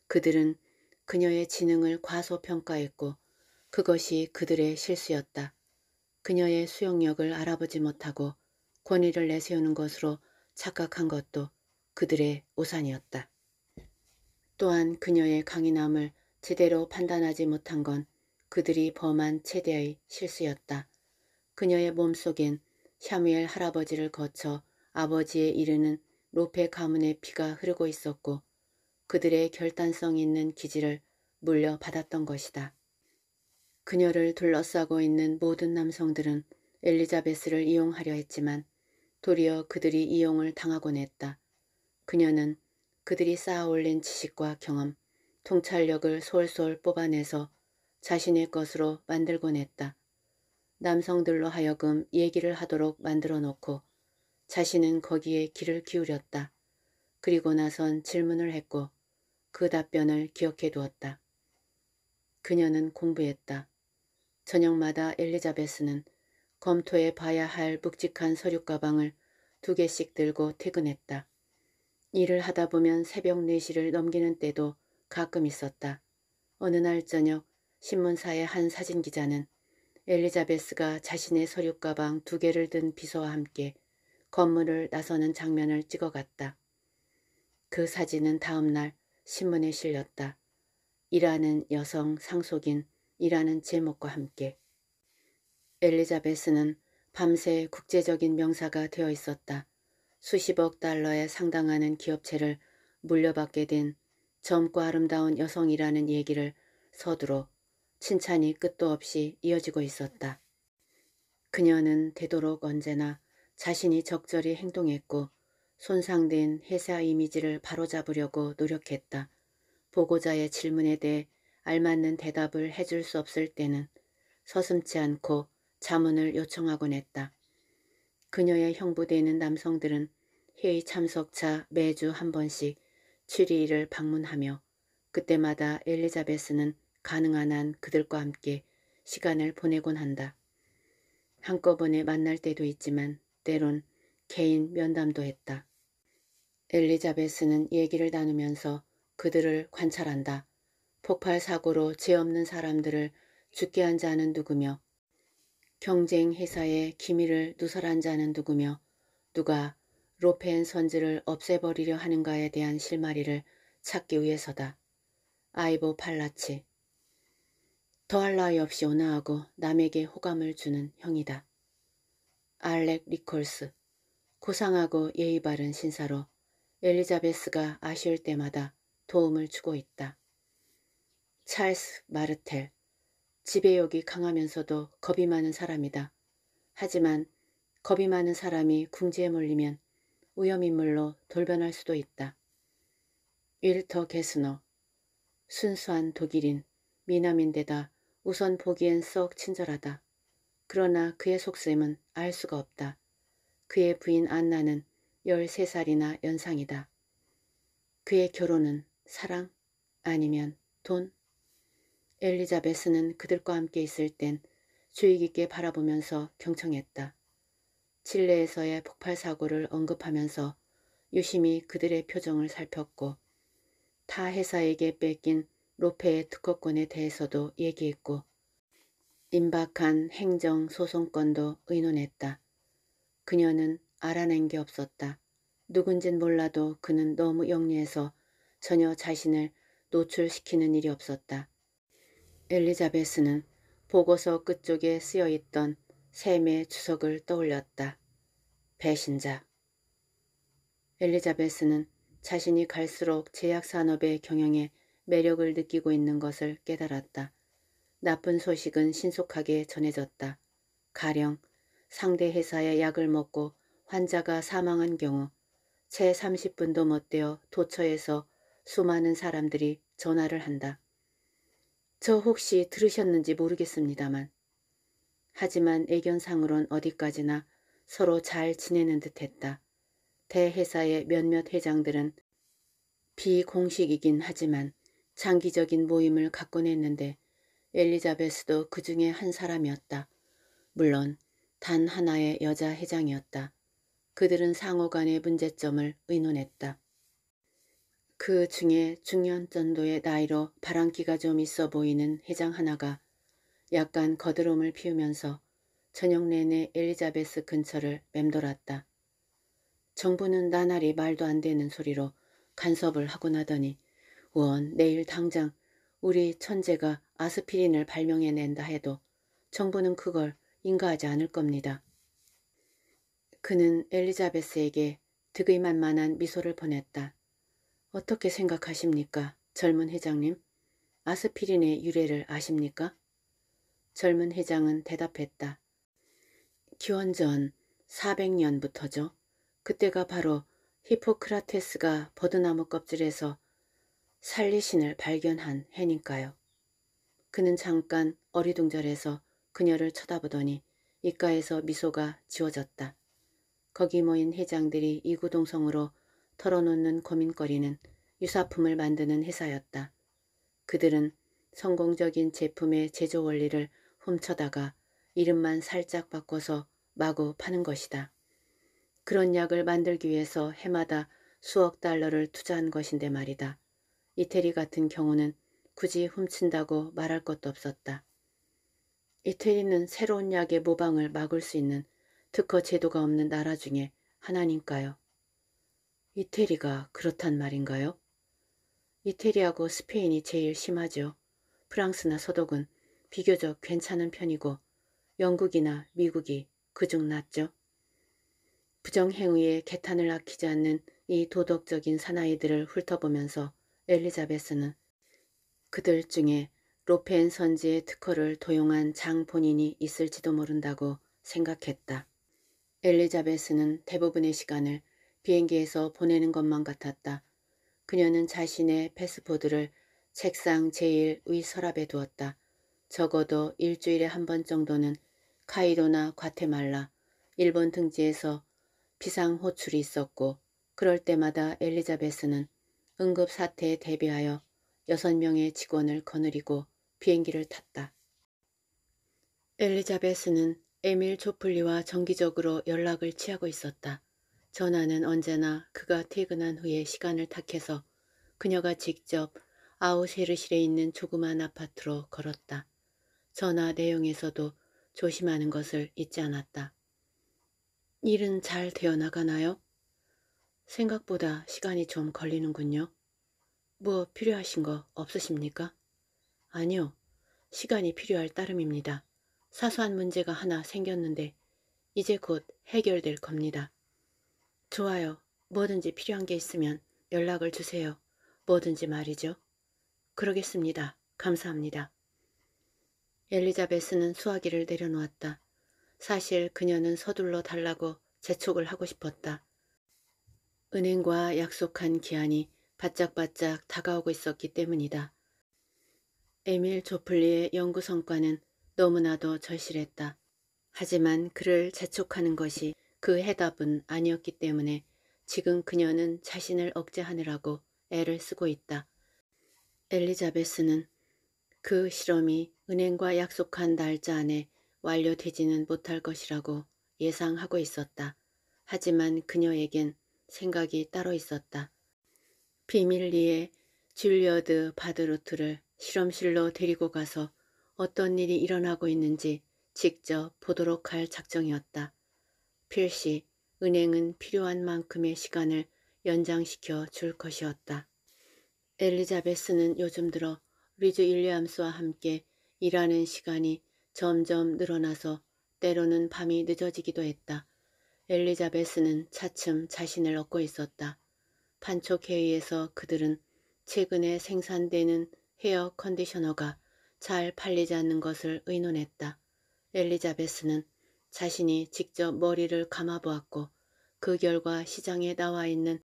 그들은 그녀의 지능을 과소평가했고 그것이 그들의 실수였다. 그녀의 수용력을 알아보지 못하고 권위를 내세우는 것으로 착각한 것도 그들의 오산이었다. 또한 그녀의 강인함을 제대로 판단하지 못한 건 그들이 범한 최대의 실수였다. 그녀의 몸속엔 샤무엘 할아버지를 거쳐 아버지에 이르는 로페 가문의 피가 흐르고 있었고 그들의 결단성 있는 기질을 물려받았던 것이다. 그녀를 둘러싸고 있는 모든 남성들은 엘리자베스를 이용하려 했지만 도리어 그들이 이용을 당하곤 했다. 그녀는 그들이 쌓아 올린 지식과 경험, 통찰력을 솔솔 뽑아내서 자신의 것으로 만들곤 했다. 남성들로 하여금 얘기를 하도록 만들어 놓고 자신은 거기에 귀를 기울였다. 그리고 나선 질문을 했고 그 답변을 기억해 두었다. 그녀는 공부했다. 저녁마다 엘리자베스는 검토해 봐야 할 묵직한 서류 가방을 두 개씩 들고 퇴근했다. 일을 하다 보면 새벽 4시를 넘기는 때도 가끔 있었다. 어느 날 저녁 신문사의 한 사진기자는 엘리자베스가 자신의 서류 가방 두 개를 든 비서와 함께 건물을 나서는 장면을 찍어갔다. 그 사진은 다음날 신문에 실렸다. 일하는 여성 상속인 이라는 제목과 함께 엘리자베스는 밤새 국제적인 명사가 되어 있었다. 수십억 달러에 상당하는 기업체를 물려받게 된 젊고 아름다운 여성이라는 얘기를 서두로 칭찬이 끝도 없이 이어지고 있었다. 그녀는 되도록 언제나 자신이 적절히 행동했고 손상된 회사 이미지를 바로잡으려고 노력했다. 보고자의 질문에 대해 알맞는 대답을 해줄 수 없을 때는 서슴지 않고 자문을 요청하곤 했다. 그녀의 형부되는 남성들은 회의 참석차 매주 한 번씩 취리을 방문하며 그때마다 엘리자베스는 가능한 한 그들과 함께 시간을 보내곤 한다. 한꺼번에 만날 때도 있지만 때론 개인 면담도 했다. 엘리자베스는 얘기를 나누면서 그들을 관찰한다. 폭발 사고로 죄 없는 사람들을 죽게 한 자는 누구며 경쟁 회사의 기밀을 누설한 자는 누구며 누가 로펜 선지를 없애버리려 하는가에 대한 실마리를 찾기 위해서다. 아이보 팔라치. 더할 나위 없이 온화하고 남에게 호감을 주는 형이다. 알렉 리콜스. 고상하고 예의 바른 신사로 엘리자베스가 아쉬울 때마다 도움을 주고 있다. 찰스 마르텔. 지배욕이 강하면서도 겁이 많은 사람이다. 하지만 겁이 많은 사람이 궁지에 몰리면 오염인물로 돌변할 수도 있다. 일터 게스너 순수한 독일인, 미남인데다 우선 보기엔 썩 친절하다. 그러나 그의 속셈은 알 수가 없다. 그의 부인 안나는 13살이나 연상이다. 그의 결혼은 사랑 아니면 돈? 엘리자베스는 그들과 함께 있을 땐 주의 깊게 바라보면서 경청했다. 칠레에서의 폭발 사고를 언급하면서 유심히 그들의 표정을 살폈고 타 회사에게 뺏긴 로페의 특허권에 대해서도 얘기했고 임박한 행정 소송권도 의논했다. 그녀는 알아낸 게 없었다. 누군진 몰라도 그는 너무 영리해서 전혀 자신을 노출시키는 일이 없었다. 엘리자베스는 보고서 끝쪽에 쓰여있던 샘의 추석을 떠올렸다. 배신자 엘리자베스는 자신이 갈수록 제약산업의 경영에 매력을 느끼고 있는 것을 깨달았다. 나쁜 소식은 신속하게 전해졌다. 가령 상대 회사의 약을 먹고 환자가 사망한 경우 채 30분도 못되어 도처에서 수많은 사람들이 전화를 한다. 저 혹시 들으셨는지 모르겠습니다만 하지만 애견상으론 어디까지나 서로 잘 지내는 듯했다. 대회사의 몇몇 회장들은 비공식이긴 하지만 장기적인 모임을 갖곤 냈는데 엘리자베스도 그 중에 한 사람이었다. 물론 단 하나의 여자 회장이었다. 그들은 상호 간의 문제점을 의논했다. 그 중에 중년전도의 나이로 바람기가 좀 있어 보이는 회장 하나가 약간 거드름을 피우면서 저녁 내내 엘리자베스 근처를 맴돌았다. 정부는 나날이 말도 안 되는 소리로 간섭을 하고나더니원 내일 당장 우리 천재가 아스피린을 발명해낸다 해도 정부는 그걸 인가하지 않을 겁니다. 그는 엘리자베스에게 득의 만만한 미소를 보냈다. 어떻게 생각하십니까, 젊은 회장님? 아스피린의 유래를 아십니까? 젊은 회장은 대답했다. 기원전 400년부터죠. 그때가 바로 히포크라테스가 버드나무 껍질에서 살리신을 발견한 해니까요. 그는 잠깐 어리둥절해서 그녀를 쳐다보더니 입가에서 미소가 지워졌다. 거기 모인 회장들이 이구동성으로 털어놓는 고민거리는 유사품을 만드는 회사였다. 그들은 성공적인 제품의 제조 원리를 훔쳐다가 이름만 살짝 바꿔서 마구 파는 것이다. 그런 약을 만들기 위해서 해마다 수억 달러를 투자한 것인데 말이다. 이태리 같은 경우는 굳이 훔친다고 말할 것도 없었다. 이태리는 새로운 약의 모방을 막을 수 있는 특허 제도가 없는 나라 중에 하나니까요. 이태리가 그렇단 말인가요? 이태리하고 스페인이 제일 심하죠. 프랑스나 서독은 비교적 괜찮은 편이고 영국이나 미국이 그중 낫죠. 부정행위에 개탄을 아끼지 않는 이 도덕적인 사나이들을 훑어보면서 엘리자베스는 그들 중에 로펜 선지의 특허를 도용한 장 본인이 있을지도 모른다고 생각했다. 엘리자베스는 대부분의 시간을 비행기에서 보내는 것만 같았다. 그녀는 자신의 패스포드를 책상 제일 위 서랍에 두었다. 적어도 일주일에 한 번 정도는 카이로나 과테말라, 일본 등지에서 비상 호출이 있었고 그럴 때마다 엘리자베스는 응급 사태에 대비하여 여섯 명의 직원을 거느리고 비행기를 탔다. 엘리자베스는 에밀 조플리와 정기적으로 연락을 취하고 있었다. 전화는 언제나 그가 퇴근한 후에 시간을 탁해서 그녀가 직접 아우쉐르실에 있는 조그만 아파트로 걸었다. 전화 내용에서도 조심하는 것을 잊지 않았다. 일은 잘 되어나가나요? 생각보다 시간이 좀 걸리는군요. 뭐 필요하신 거 없으십니까? 아니요. 시간이 필요할 따름입니다. 사소한 문제가 하나 생겼는데 이제 곧 해결될 겁니다. 좋아요. 뭐든지 필요한 게 있으면 연락을 주세요. 뭐든지 말이죠. 그러겠습니다. 감사합니다. 엘리자베스는 수화기를 내려놓았다. 사실 그녀는 서둘러 달라고 재촉을 하고 싶었다. 은행과 약속한 기한이 바짝바짝 다가오고 있었기 때문이다. 에밀 조플리의 연구 성과는 너무나도 절실했다. 하지만 그를 재촉하는 것이 그 해답은 아니었기 때문에 지금 그녀는 자신을 억제하느라고 애를 쓰고 있다. 엘리자베스는 그 실험이 은행과 약속한 날짜 안에 완료되지는 못할 것이라고 예상하고 있었다. 하지만 그녀에겐 생각이 따로 있었다. 비밀리에 줄리어드 바드루트를 실험실로 데리고 가서 어떤 일이 일어나고 있는지 직접 보도록 할 작정이었다. 필시 은행은 필요한 만큼의 시간을 연장시켜 줄 것이었다. 엘리자베스는 요즘 들어 리즈 일리엄스와 함께 일하는 시간이 점점 늘어나서 때로는 밤이 늦어지기도 했다. 엘리자베스는 차츰 자신을 얻고 있었다. 판촉회의에서 그들은 최근에 생산되는 헤어 컨디셔너가 잘 팔리지 않는 것을 의논했다. 엘리자베스는 자신이 직접 머리를 감아보았고 그 결과 시장에 나와 있는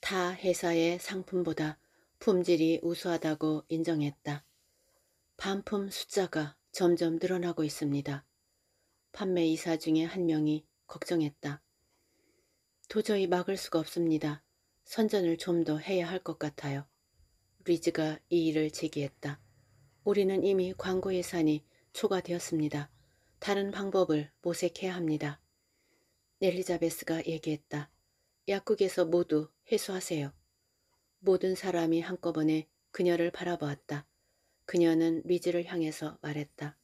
타 회사의 상품보다 품질이 우수하다고 인정했다. 반품 숫자가 점점 늘어나고 있습니다. 판매 이사 중에 한 명이 걱정했다. 도저히 막을 수가 없습니다. 선전을 좀 더 해야 할 것 같아요. 리즈가 이 일을 제기했다. 우리는 이미 광고 예산이 초과되었습니다. 다른 방법을 모색해야 합니다. 엘리자베스가 얘기했다. 약국에서 모두 회수하세요. 모든 사람이 한꺼번에 그녀를 바라보았다. 그녀는 리즈를 향해서 말했다.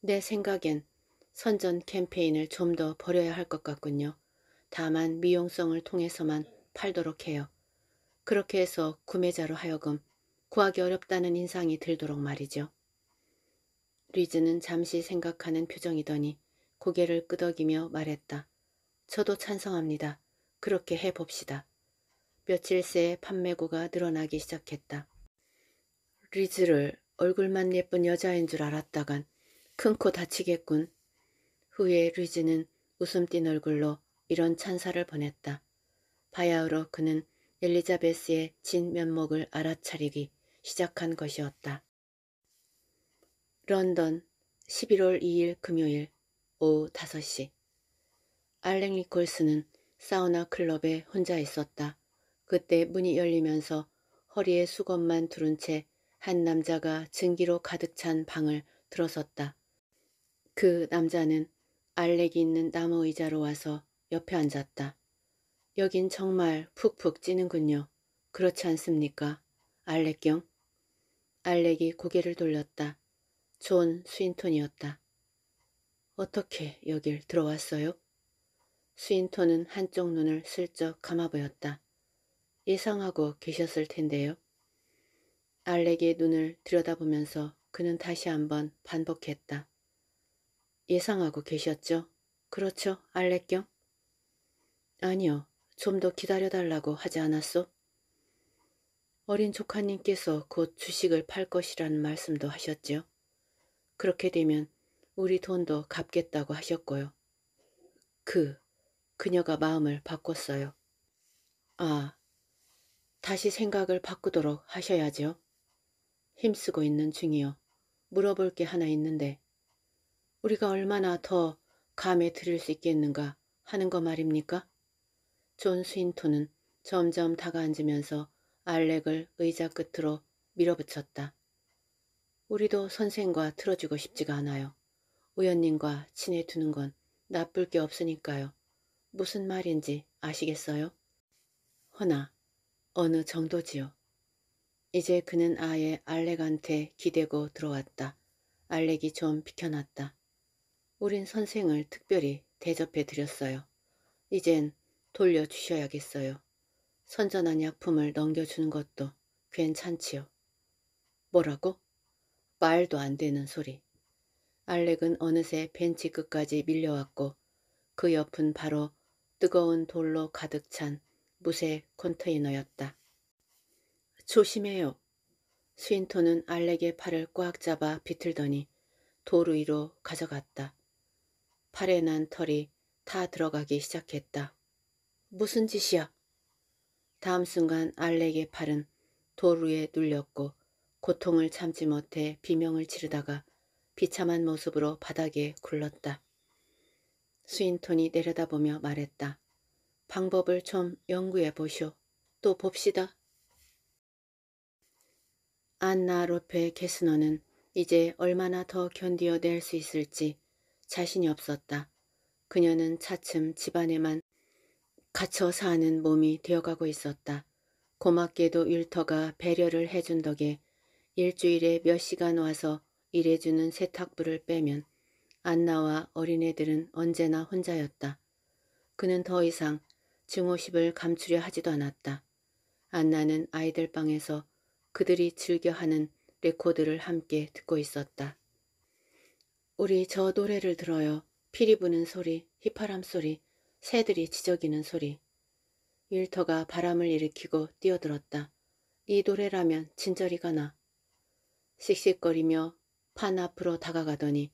내 생각엔 선전 캠페인을 좀 더버려야할 것 같군요. 다만 미용성을 통해서만 팔도록 해요. 그렇게 해서 구매자로 하여금 구하기 어렵다는 인상이 들도록 말이죠. 리즈는 잠시 생각하는 표정이더니 고개를 끄덕이며 말했다. 저도 찬성합니다. 그렇게 해봅시다. 며칠 새 판매고가 늘어나기 시작했다. 리즈를 얼굴만 예쁜 여자인 줄 알았다간 큰 코 다치겠군. 후에 리즈는 웃음 띤 얼굴로 이런 찬사를 보냈다. 바야흐로 그는 엘리자베스의 진면목을 알아차리기 시작한 것이었다. 런던 11월 2일 금요일 오후 5시 알렉 리콜스는 사우나 클럽에 혼자 있었다. 그때 문이 열리면서 허리에 수건만 두른 채 한 남자가 증기로 가득 찬 방을 들어섰다. 그 남자는 알렉이 있는 나무 의자로 와서 옆에 앉았다. 여긴 정말 푹푹 찌는군요. 그렇지 않습니까? 알렉경? 알렉이 고개를 돌렸다. 존 스윈톤이었다. 어떻게 여길 들어왔어요? 스윈톤은 한쪽 눈을 슬쩍 감아 보였다. 예상하고 계셨을 텐데요. 알렉의 눈을 들여다보면서 그는 다시 한번 반복했다. 예상하고 계셨죠? 그렇죠, 알렉경? 아니요, 좀 더 기다려달라고 하지 않았소? 어린 조카님께서 곧 주식을 팔 것이라는 말씀도 하셨지요. 그렇게 되면 우리 돈도 갚겠다고 하셨고요. 그, 그녀가 마음을 바꿨어요. 아, 다시 생각을 바꾸도록 하셔야죠 힘쓰고 있는 중이요. 물어볼 게 하나 있는데 우리가 얼마나 더 감에 들일 수 있겠는가 하는 거 말입니까? 존스윈토는 점점 다가앉으면서 알렉을 의자 끝으로 밀어붙였다. 우리도 선생과 틀어주고 싶지가 않아요. 우연님과 친해두는 건 나쁠 게 없으니까요. 무슨 말인지 아시겠어요? 허나 어느 정도지요. 이제 그는 아예 알렉한테 기대고 들어왔다. 알렉이 좀 비켜놨다. 우린 선생을 특별히 대접해 드렸어요. 이젠 돌려주셔야겠어요. 선전한 약품을 넘겨주는 것도 괜찮지요. 뭐라고? 말도 안 되는 소리. 알렉은 어느새 벤치 끝까지 밀려왔고 그 옆은 바로 뜨거운 돌로 가득 찬 무쇠 컨테이너였다. 조심해요. 스윈턴은 알렉의 팔을 꽉 잡아 비틀더니 도로 위로 가져갔다. 팔에 난 털이 타 들어가기 시작했다. 무슨 짓이야? 다음 순간 알렉의 팔은 도루에 눌렸고 고통을 참지 못해 비명을 지르다가 비참한 모습으로 바닥에 굴렀다. 스윈톤이 내려다보며 말했다. 방법을 좀 연구해 보쇼. 또 봅시다. 안나 로페 캐스너는 이제 얼마나 더 견디어낼 수 있을지 자신이 없었다. 그녀는 차츰 집안에만 갇혀 사는 몸이 되어가고 있었다. 고맙게도 일터가 배려를 해준 덕에 일주일에 몇 시간 와서 일해주는 세탁부를 빼면 안나와 어린애들은 언제나 혼자였다. 그는 더 이상 증오십을 감추려 하지도 않았다. 안나는 아이들 방에서 그들이 즐겨하는 레코드를 함께 듣고 있었다. 우리 저 노래를 들어요. 피리 부는 소리, 휘파람 소리, 새들이 지저귀는 소리. 일터가 바람을 일으키고 뛰어들었다. 이 노래라면 진저리가 나. 씩씩거리며 판 앞으로 다가가더니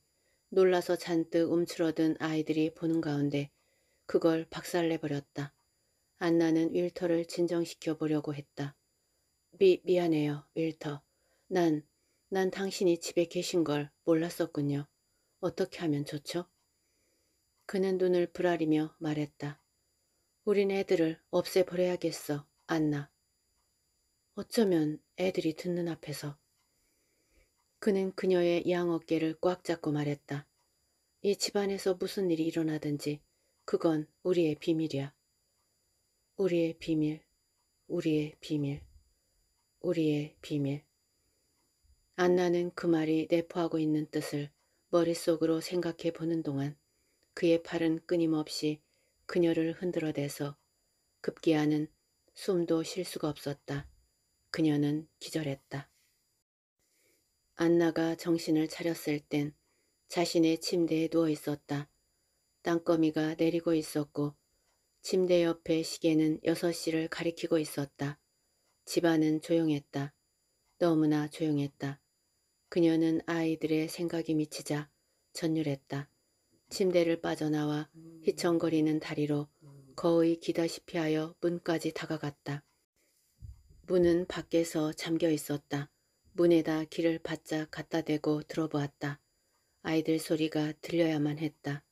놀라서 잔뜩 움츠러든 아이들이 보는 가운데 그걸 박살내버렸다. 안나는 윌터를 진정시켜 보려고 했다. 미, 미안해요, 윌터. 난, 난 당신이 집에 계신 걸 몰랐었군요. 어떻게 하면 좋죠? 그는 눈을 부라리며 말했다. 우린 애들을 없애버려야겠어, 안나. 어쩌면 애들이 듣는 앞에서. 그는 그녀의 양 어깨를 꽉 잡고 말했다. 이 집안에서 무슨 일이 일어나든지 그건 우리의 비밀이야. 우리의 비밀, 우리의 비밀, 우리의 비밀. 안나는 그 말이 내포하고 있는 뜻을 머릿속으로 생각해 보는 동안 그의 팔은 끊임없이 그녀를 흔들어대서 급기야는 숨도 쉴 수가 없었다. 그녀는 기절했다. 안나가 정신을 차렸을 땐 자신의 침대에 누워 있었다. 땅거미가 내리고 있었고 침대 옆에 시계는 6시를 가리키고 있었다. 집안은 조용했다. 너무나 조용했다. 그녀는 아이들의 생각이 미치자 전율했다. 침대를 빠져나와 휘청거리는 다리로 거의 기다시피 하여 문까지 다가갔다. 문은 밖에서 잠겨 있었다. 문에다 길을 바짝 갖다 대고 들어보았다. 아이들 소리가 들려야만 했다.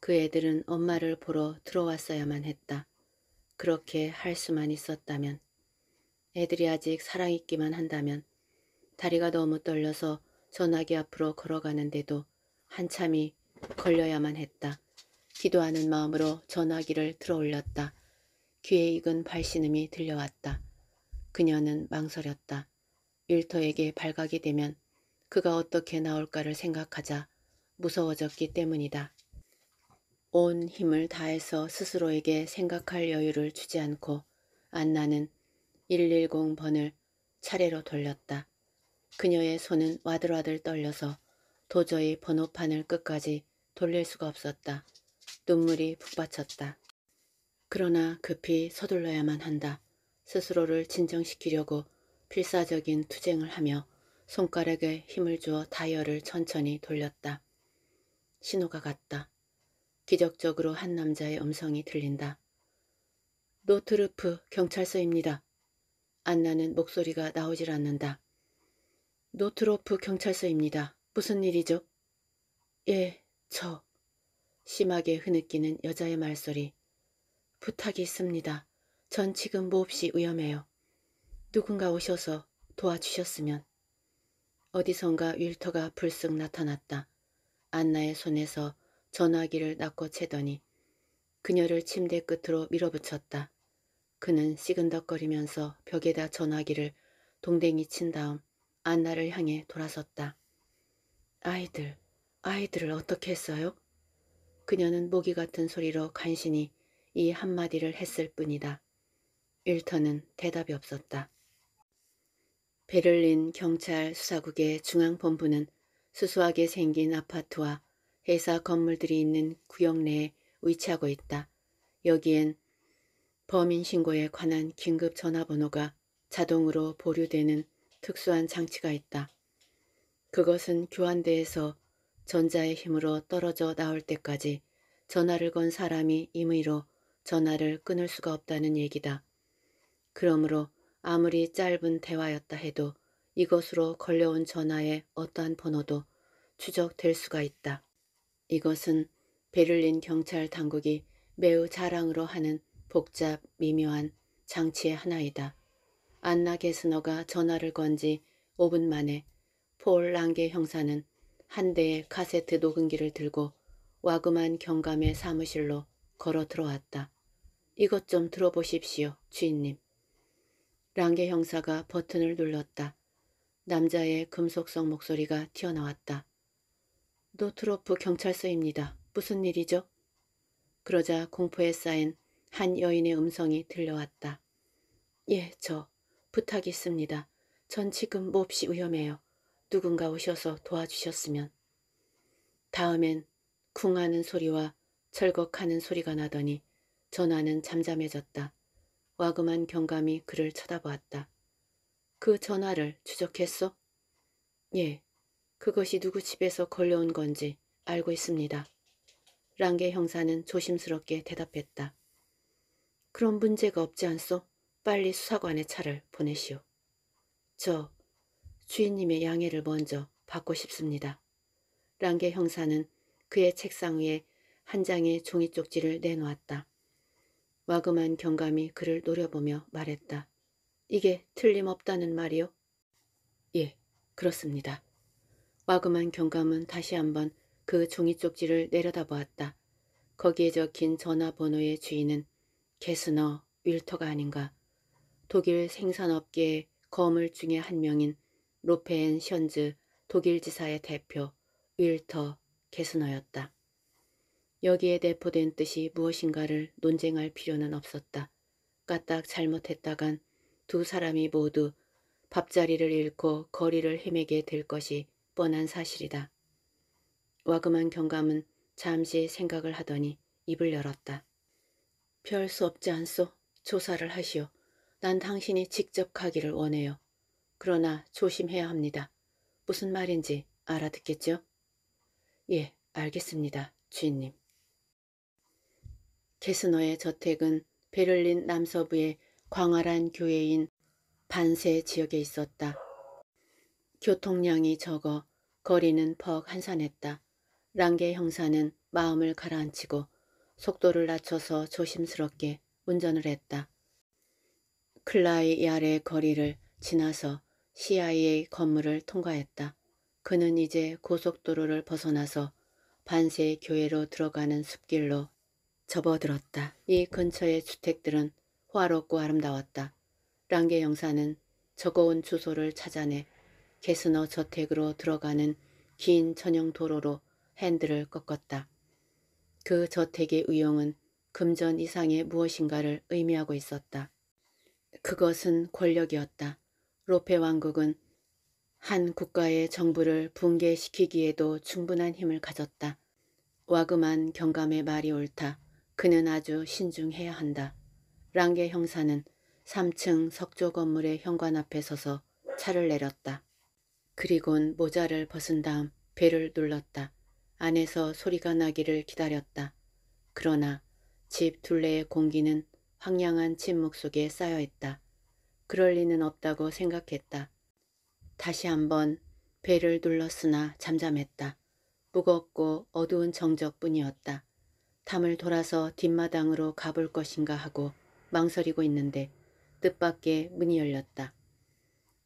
그 애들은 엄마를 보러 들어왔어야만 했다. 그렇게 할 수만 있었다면. 애들이 아직 살아있기만 한다면. 다리가 너무 떨려서 전화기 앞으로 걸어가는데도 한참이 걸려야만 했다. 기도하는 마음으로 전화기를 들어올렸다. 귀에 익은 발신음이 들려왔다. 그녀는 망설였다. 일터에게 발각이 되면 그가 어떻게 나올까를 생각하자 무서워졌기 때문이다. 온 힘을 다해서 스스로에게 생각할 여유를 주지 않고 안나는 110번을 차례로 돌렸다. 그녀의 손은 와들와들 떨려서 도저히 번호판을 끝까지 돌릴 수가 없었다. 눈물이 북받쳤다. 그러나 급히 서둘러야만 한다. 스스로를 진정시키려고 필사적인 투쟁을 하며 손가락에 힘을 주어 다이얼을 천천히 돌렸다. 신호가 갔다. 기적적으로 한 남자의 음성이 들린다. 노트르프 경찰서입니다. 안나는 목소리가 나오질 않는다. 노트로프 경찰서입니다. 무슨 일이죠? 예, 저. 심하게 흐느끼는 여자의 말소리. 부탁이 있습니다. 전 지금 몹시 위험해요. 누군가 오셔서 도와주셨으면. 어디선가 윌터가 불쑥 나타났다. 안나의 손에서 전화기를 낚아채더니 그녀를 침대 끝으로 밀어붙였다. 그는 시근덕거리면서 벽에다 전화기를 동댕이 친 다음 안나를 향해 돌아섰다. 아이들, 아이들을 어떻게 했어요? 그녀는 모기 같은 소리로 간신히 이 한마디를 했을 뿐이다. 일터는 대답이 없었다. 베를린 경찰 수사국의 중앙본부는 수수하게 생긴 아파트와 회사 건물들이 있는 구역 내에 위치하고 있다. 여기엔 범인신고에 관한 긴급 전화번호가 자동으로 보류되는 특수한 장치가 있다. 그것은 교환대에서 전자의 힘으로 떨어져 나올 때까지 전화를 건 사람이 임의로 전화를 끊을 수가 없다는 얘기다. 그러므로 아무리 짧은 대화였다 해도 이것으로 걸려온 전화의 어떠한 번호도 추적될 수가 있다. 이것은 베를린 경찰 당국이 매우 자랑으로 하는 복잡 미묘한 장치의 하나이다. 안나 게스너가 전화를 건 지 5분 만에 폴 랑게 형사는 한 대의 카세트 녹음기를 들고 와그만 경감의 사무실로 걸어 들어왔다. 이것 좀 들어보십시오, 주인님. 랑게 형사가 버튼을 눌렀다. 남자의 금속성 목소리가 튀어나왔다. 노트로프 경찰서입니다. 무슨 일이죠? 그러자 공포에 쌓인 한 여인의 음성이 들려왔다. 예, 저 부탁이 있습니다. 전 지금 몹시 위험해요. 누군가 오셔서 도와주셨으면. 다음엔 쿵하는 소리와 철걱하는 소리가 나더니 전화는 잠잠해졌다. 와그만 경감이 그를 쳐다보았다. 그 전화를 추적했소 예, 그것이 누구 집에서 걸려온 건지 알고 있습니다. 랑게 형사는 조심스럽게 대답했다. 그런 문제가 없지 않소? 빨리 수사관의 차를 보내시오. 저 주인님의 양해를 먼저 받고 싶습니다. 랑게 형사는 그의 책상 위에 한 장의 종이 쪽지를 내놓았다. 와그만 경감이 그를 노려보며 말했다. 이게 틀림없다는 말이요? 예, 그렇습니다. 마그만 경감은 다시 한번 그 종이 쪽지를 내려다보았다. 거기에 적힌 전화번호의 주인은 게스너 윌터가 아닌가. 독일 생산업계의 거물 중의 한 명인 로페엔 션즈 독일지사의 대표 윌터 게스너였다. 여기에 내포된 뜻이 무엇인가를 논쟁할 필요는 없었다. 까딱 잘못했다간 두 사람이 모두 밥자리를 잃고 거리를 헤매게 될 것이 뻔한 사실이다. 와그만 경감은 잠시 생각을 하더니 입을 열었다. 별 수 없지 않소. 조사를 하시오. 난 당신이 직접 가기를 원해요. 그러나 조심해야 합니다. 무슨 말인지 알아듣겠죠? 예, 알겠습니다. 주인님. 게스너의 저택은 베를린 남서부의 광활한 교회인 반세 지역에 있었다. 교통량이 적어 거리는 퍽 한산했다. 랑게 형사는 마음을 가라앉히고 속도를 낮춰서 조심스럽게 운전을 했다. 클라이 야레 거리를 지나서 CIA 건물을 통과했다. 그는 이제 고속도로를 벗어나서 반세 교회로 들어가는 숲길로 접어들었다. 이 근처의 주택들은 화롭고 아름다웠다. 랑게 형사는 적어온 주소를 찾아내 개스너 저택으로 들어가는 긴 전용 도로로 핸들을 꺾었다. 그 저택의 의용은 금전 이상의 무엇인가를 의미하고 있었다. 그것은 권력이었다. 로페 왕국은 한 국가의 정부를 붕괴시키기에도 충분한 힘을 가졌다. 와그만 경감의 말이 옳다. 그는 아주 신중해야 한다. 랑게 형사는 3층 석조 건물의 현관 앞에 서서 차를 내렸다. 그리곤 모자를 벗은 다음 배를 눌렀다. 안에서 소리가 나기를 기다렸다. 그러나 집 둘레의 공기는 황량한 침묵 속에 쌓여있다. 그럴 리는 없다고 생각했다. 다시 한번 배를 눌렀으나 잠잠했다. 무겁고 어두운 정적뿐이었다. 담을 돌아서 뒷마당으로 가볼 것인가 하고 망설이고 있는데 뜻밖의 문이 열렸다.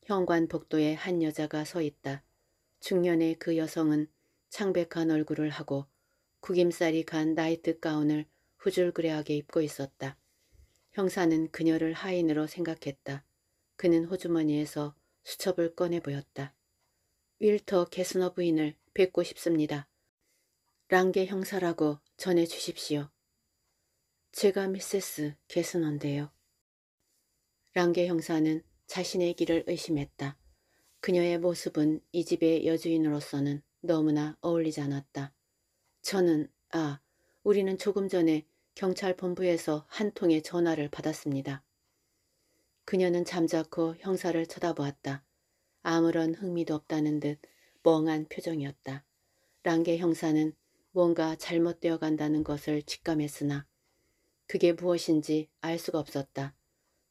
현관 복도에 한 여자가 서 있다. 중년의 그 여성은 창백한 얼굴을 하고 구김살이 간 나이트 가운을 후줄그레하게 입고 있었다. 형사는 그녀를 하인으로 생각했다. 그는 호주머니에서 수첩을 꺼내 보였다. 윌터 개스너 부인을 뵙고 싶습니다. 랑게 형사라고 전해 주십시오. 제가 미세스 개스너인데요 랑게 형사는 자신의 길을 의심했다. 그녀의 모습은 이 집의 여주인으로서는 너무나 어울리지 않았다. 저는 아 우리는 조금 전에 경찰 본부에서 한 통의 전화를 받았습니다. 그녀는 잠자코 형사를 쳐다보았다. 아무런 흥미도 없다는 듯 멍한 표정이었다. 랑게 형사는 뭔가 잘못되어 간다는 것을 직감했으나 그게 무엇인지 알 수가 없었다.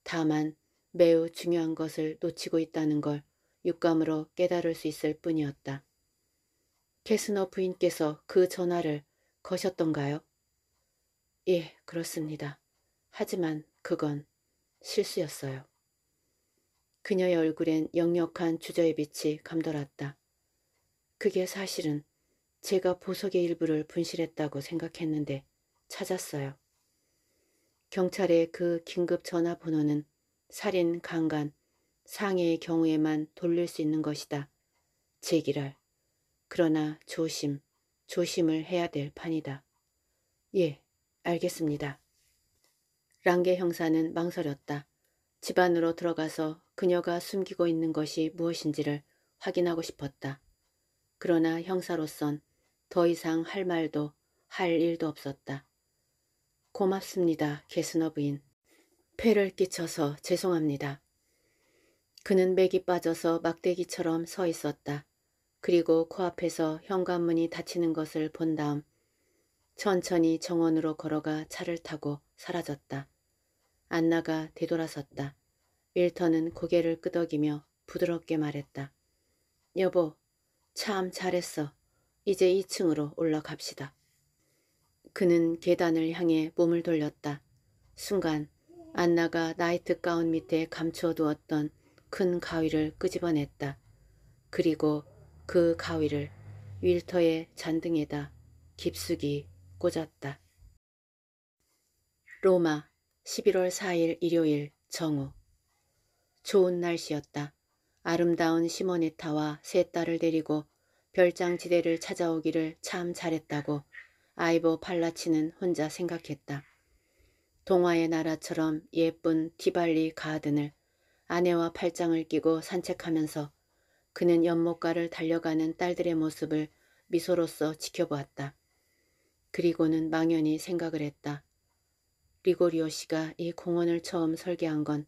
다만 매우 중요한 것을 놓치고 있다는 걸 육감으로 깨달을 수 있을 뿐이었다. 캐스너 부인께서 그 전화를 거셨던가요? 예, 그렇습니다. 하지만 그건 실수였어요. 그녀의 얼굴엔 역력한 주저의 빛이 감돌았다. 그게 사실은 제가 보석의 일부를 분실했다고 생각했는데 찾았어요. 경찰의 그 긴급 전화번호는 살인, 강간, 상해의 경우에만 돌릴 수 있는 것이다. 제기랄. 그러나 조심, 조심을 해야 될 판이다. 예, 알겠습니다. 랑게 형사는 망설였다. 집 안으로 들어가서 그녀가 숨기고 있는 것이 무엇인지를 확인하고 싶었다. 그러나 형사로선 더 이상 할 말도 할 일도 없었다. 고맙습니다, 개스너 부인. 폐를 끼쳐서 죄송합니다. 그는 맥이 빠져서 막대기처럼 서 있었다. 그리고 코앞에서 현관문이 닫히는 것을 본 다음 천천히 정원으로 걸어가 차를 타고 사라졌다. 안나가 되돌아섰다. 일터는 고개를 끄덕이며 부드럽게 말했다. 여보, 참 잘했어. 이제 2층으로 올라갑시다. 그는 계단을 향해 몸을 돌렸다. 순간 안나가 나이트 가운 밑에 감추어 두었던 큰 가위를 끄집어냈다. 그리고 그 가위를 윌터의 잔등에다 깊숙이 꽂았다. 로마 11월 4일 일요일 정오 좋은 날씨였다. 아름다운 시모네타와 세 딸을 데리고 별장지대를 찾아오기를 참 잘했다고 아이보 팔라치는 혼자 생각했다. 동화의 나라처럼 예쁜 티발리 가든을 아내와 팔짱을 끼고 산책하면서 그는 연못가를 달려가는 딸들의 모습을 미소로써 지켜보았다. 그리고는 망연히 생각을 했다. 리고리오 씨가 이 공원을 처음 설계한 건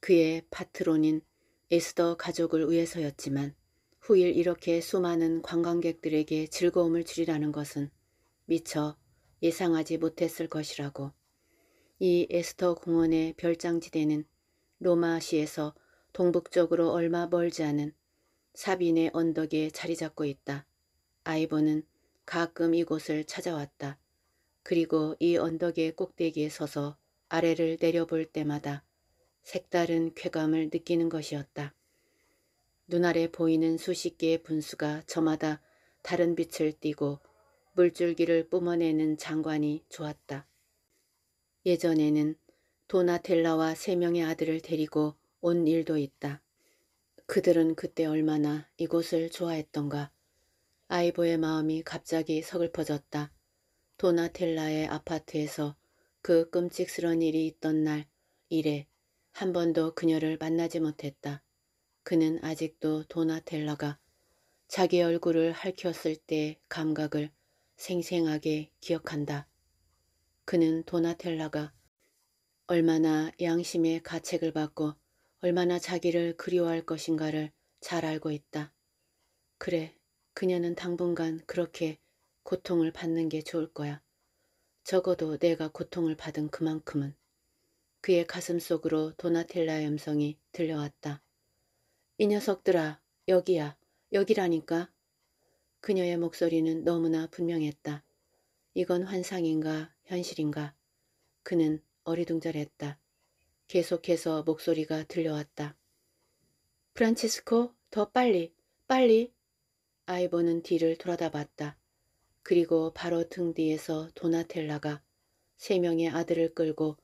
그의 파트론인 에스더 가족을 위해서였지만 후일 이렇게 수많은 관광객들에게 즐거움을 주리라는 것은 미처 예상하지 못했을 것이라고. 이 에스터 공원의 별장지대는 로마시에서 동북쪽으로 얼마 멀지 않은 사빈의 언덕에 자리 잡고 있다. 아이보는 가끔 이곳을 찾아왔다. 그리고 이 언덕의 꼭대기에 서서 아래를 내려볼 때마다 색다른 쾌감을 느끼는 것이었다. 눈알에 보이는 수십 개의 분수가 저마다 다른 빛을 띠고 물줄기를 뿜어내는 장관이 좋았다. 예전에는 도나텔라와 세 명의 아들을 데리고 온 일도 있다. 그들은 그때 얼마나 이곳을 좋아했던가. 아이보의 마음이 갑자기 서글퍼졌다. 도나텔라의 아파트에서 그끔찍스러운 일이 있던 날 이래 한 번도 그녀를 만나지 못했다. 그는 아직도 도나텔라가 자기 얼굴을 핥혔을 때의 감각을 생생하게 기억한다. 그는 도나텔라가 얼마나 양심의 가책을 받고 얼마나 자기를 그리워할 것인가를 잘 알고 있다. 그래, 그녀는 당분간 그렇게 고통을 받는 게 좋을 거야. 적어도 내가 고통을 받은 그만큼은. 그의 가슴 속으로 도나텔라의 음성이 들려왔다. 이 녀석들아, 여기야, 여기라니까. 그녀의 목소리는 너무나 분명했다. 이건 환상인가 현실인가? 그는 어리둥절했다. 계속해서 목소리가 들려왔다. 프란치스코, 더 빨리, 빨리. 아이보는 뒤를 돌아다 봤다. 그리고 바로 등 뒤에서 도나텔라가 세 명의 아들을 끌고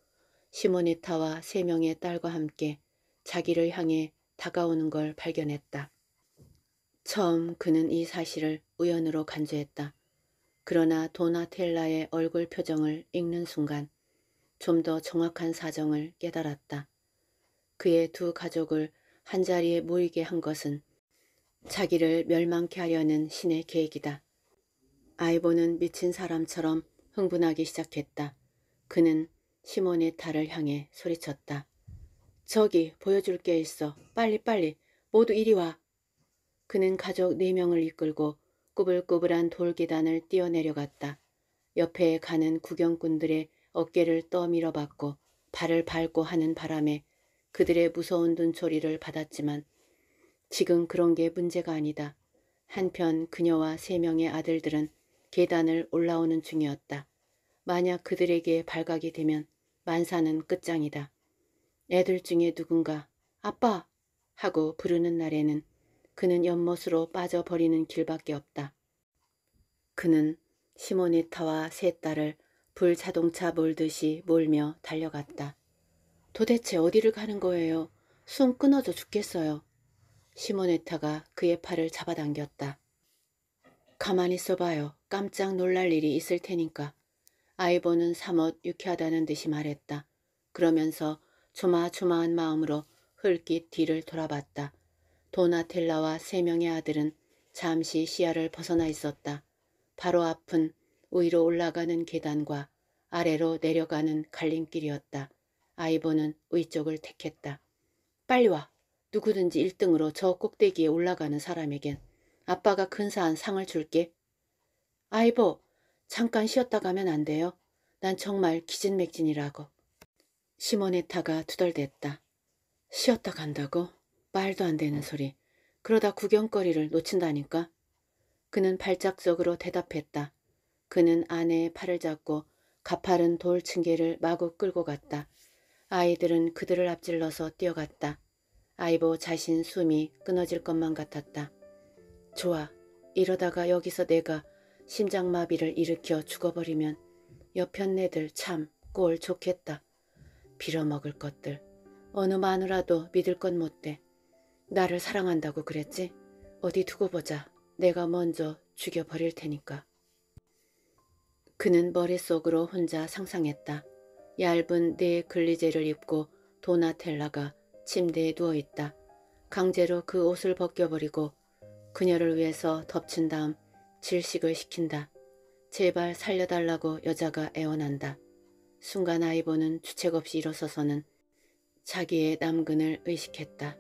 시모네타와 세 명의 딸과 함께 자기를 향해 다가오는 걸 발견했다. 처음 그는 이 사실을 우연으로 간주했다. 그러나 도나텔라의 얼굴 표정을 읽는 순간 좀 더 정확한 사정을 깨달았다. 그의 두 가족을 한자리에 모이게 한 것은 자기를 멸망케 하려는 신의 계획이다. 아이보는 미친 사람처럼 흥분하기 시작했다. 그는 시몬의 딸을 향해 소리쳤다. 저기 보여줄 게 있어. 빨리빨리 모두 이리 와. 그는 가족 네명을 이끌고 꼬불꼬불한 돌계단을 뛰어내려갔다. 옆에 가는 구경꾼들의 어깨를 떠밀어 봤고 발을 밟고 하는 바람에 그들의 무서운 눈초리를 받았지만 지금 그런 게 문제가 아니다. 한편 그녀와 세 명의 아들들은 계단을 올라오는 중이었다. 만약 그들에게 발각이 되면 만사는 끝장이다. 애들 중에 누군가 아빠 하고 부르는 날에는 그는 연못으로 빠져버리는 길밖에 없다. 그는 시모니타와 세 딸을 불자동차 몰듯이 몰며 달려갔다. 도대체 어디를 가는 거예요? 숨 끊어져 죽겠어요. 시모네타가 그의 팔을 잡아당겼다. 가만히 있어봐요. 깜짝 놀랄 일이 있을 테니까. 아이보는 사뭇 유쾌하다는 듯이 말했다. 그러면서 조마조마한 마음으로 흘낏 뒤를 돌아봤다. 도나텔라와 세 명의 아들은 잠시 시야를 벗어나 있었다. 바로 앞은 위로 올라가는 계단과 아래로 내려가는 갈림길이었다. 아이보는 위쪽을 택했다. 빨리 와. 누구든지 1등으로 저 꼭대기에 올라가는 사람에겐 아빠가 근사한 상을 줄게. 아이보, 잠깐 쉬었다 가면 안 돼요. 난 정말 기진맥진이라고. 시모네타가 투덜댔다. 쉬었다 간다고? 말도 안 되는 소리. 그러다 구경거리를 놓친다니까. 그는 발작적으로 대답했다. 그는 아내의 팔을 잡고 가파른 돌 층계를 마구 끌고 갔다. 아이들은 그들을 앞질러서 뛰어갔다. 아이보 자신 숨이 끊어질 것만 같았다. 좋아. 이러다가 여기서 내가 심장마비를 일으켜 죽어버리면 옆편네들참 꼴 좋겠다. 빌어먹을 것들. 어느 마누라도 믿을 건 못돼. 나를 사랑한다고 그랬지? 어디 두고 보자. 내가 먼저 죽여버릴 테니까. 그는 머릿속으로 혼자 상상했다. 얇은 네 글리제를 입고 도나텔라가 침대에 누워있다. 강제로 그 옷을 벗겨버리고 그녀를 위해서 덮친 다음 질식을 시킨다. 제발 살려달라고 여자가 애원한다. 순간 아이보는 주책 없이 일어서서는 자기의 남근을 의식했다.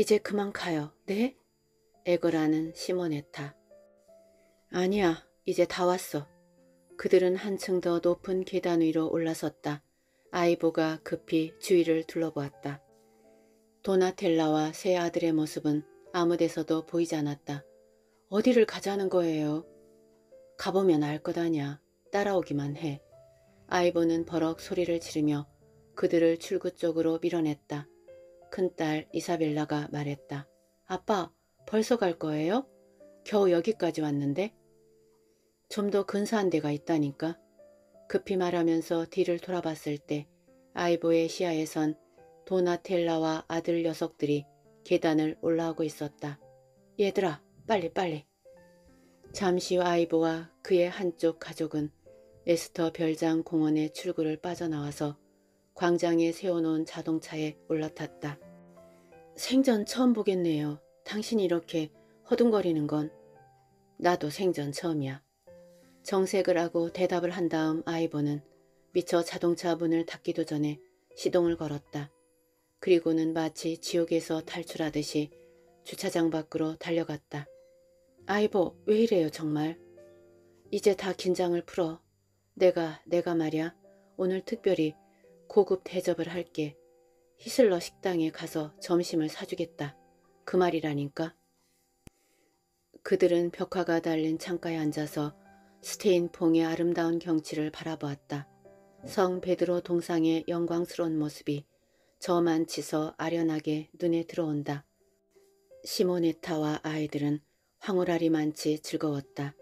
이제 그만 가요. 네? 에걸라는 시모네타. 아니야. 이제 다 왔어. 그들은 한층 더 높은 계단 위로 올라섰다. 아이보가 급히 주위를 둘러보았다. 도나텔라와 세 아들의 모습은 아무 데서도 보이지 않았다. 어디를 가자는 거예요? 가보면 알 것 아냐. 따라오기만 해. 아이보는 버럭 소리를 지르며 그들을 출구 쪽으로 밀어냈다. 큰딸 이사벨라가 말했다. 아빠 벌써 갈 거예요? 겨우 여기까지 왔는데? 좀 더 근사한 데가 있다니까. 급히 말하면서 뒤를 돌아봤을 때 아이보의 시야에선 도나텔라와 아들 녀석들이 계단을 올라오고 있었다. 얘들아 빨리 빨리. 잠시 후 아이보와 그의 한쪽 가족은 에스터 별장 공원의 출구를 빠져나와서 광장에 세워놓은 자동차에 올라탔다. 생전 처음 보겠네요. 당신이 이렇게 허둥거리는 건 나도 생전 처음이야. 정색을 하고 대답을 한 다음 아이보는 미처 자동차 문을 닫기도 전에 시동을 걸었다. 그리고는 마치 지옥에서 탈출하듯이 주차장 밖으로 달려갔다. 아이보 왜 이래요 정말. 이제 다 긴장을 풀어. 내가 내가 말야 이 오늘 특별히 고급 대접을 할게. 히슬러 식당에 가서 점심을 사주겠다. 그 말이라니까. 그들은 벽화가 달린 창가에 앉아서 스테인퐁의 아름다운 경치를 바라보았다. 성 베드로 동상의 영광스러운 모습이 저만치서 아련하게 눈에 들어온다. 시모네타와 아이들은 황홀하리만치 즐거웠다.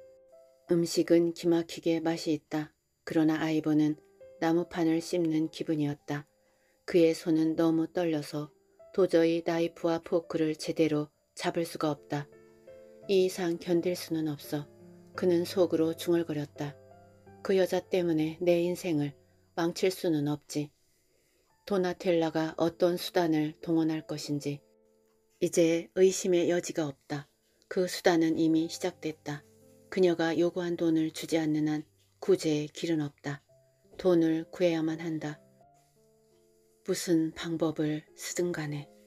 음식은 기막히게 맛이 있다. 그러나 아이보는 나무판을 씹는 기분이었다. 그의 손은 너무 떨려서 도저히 나이프와 포크를 제대로 잡을 수가 없다. 이 이상 견딜 수는 없어. 그는 속으로 중얼거렸다. 그 여자 때문에 내 인생을 망칠 수는 없지. 도나텔라가 어떤 수단을 동원할 것인지 이제 의심의 여지가 없다. 그 수단은 이미 시작됐다. 그녀가 요구한 돈을 주지 않는 한 구제의 길은 없다. 돈을 구해야만 한다. 무슨 방법을 쓰든 간에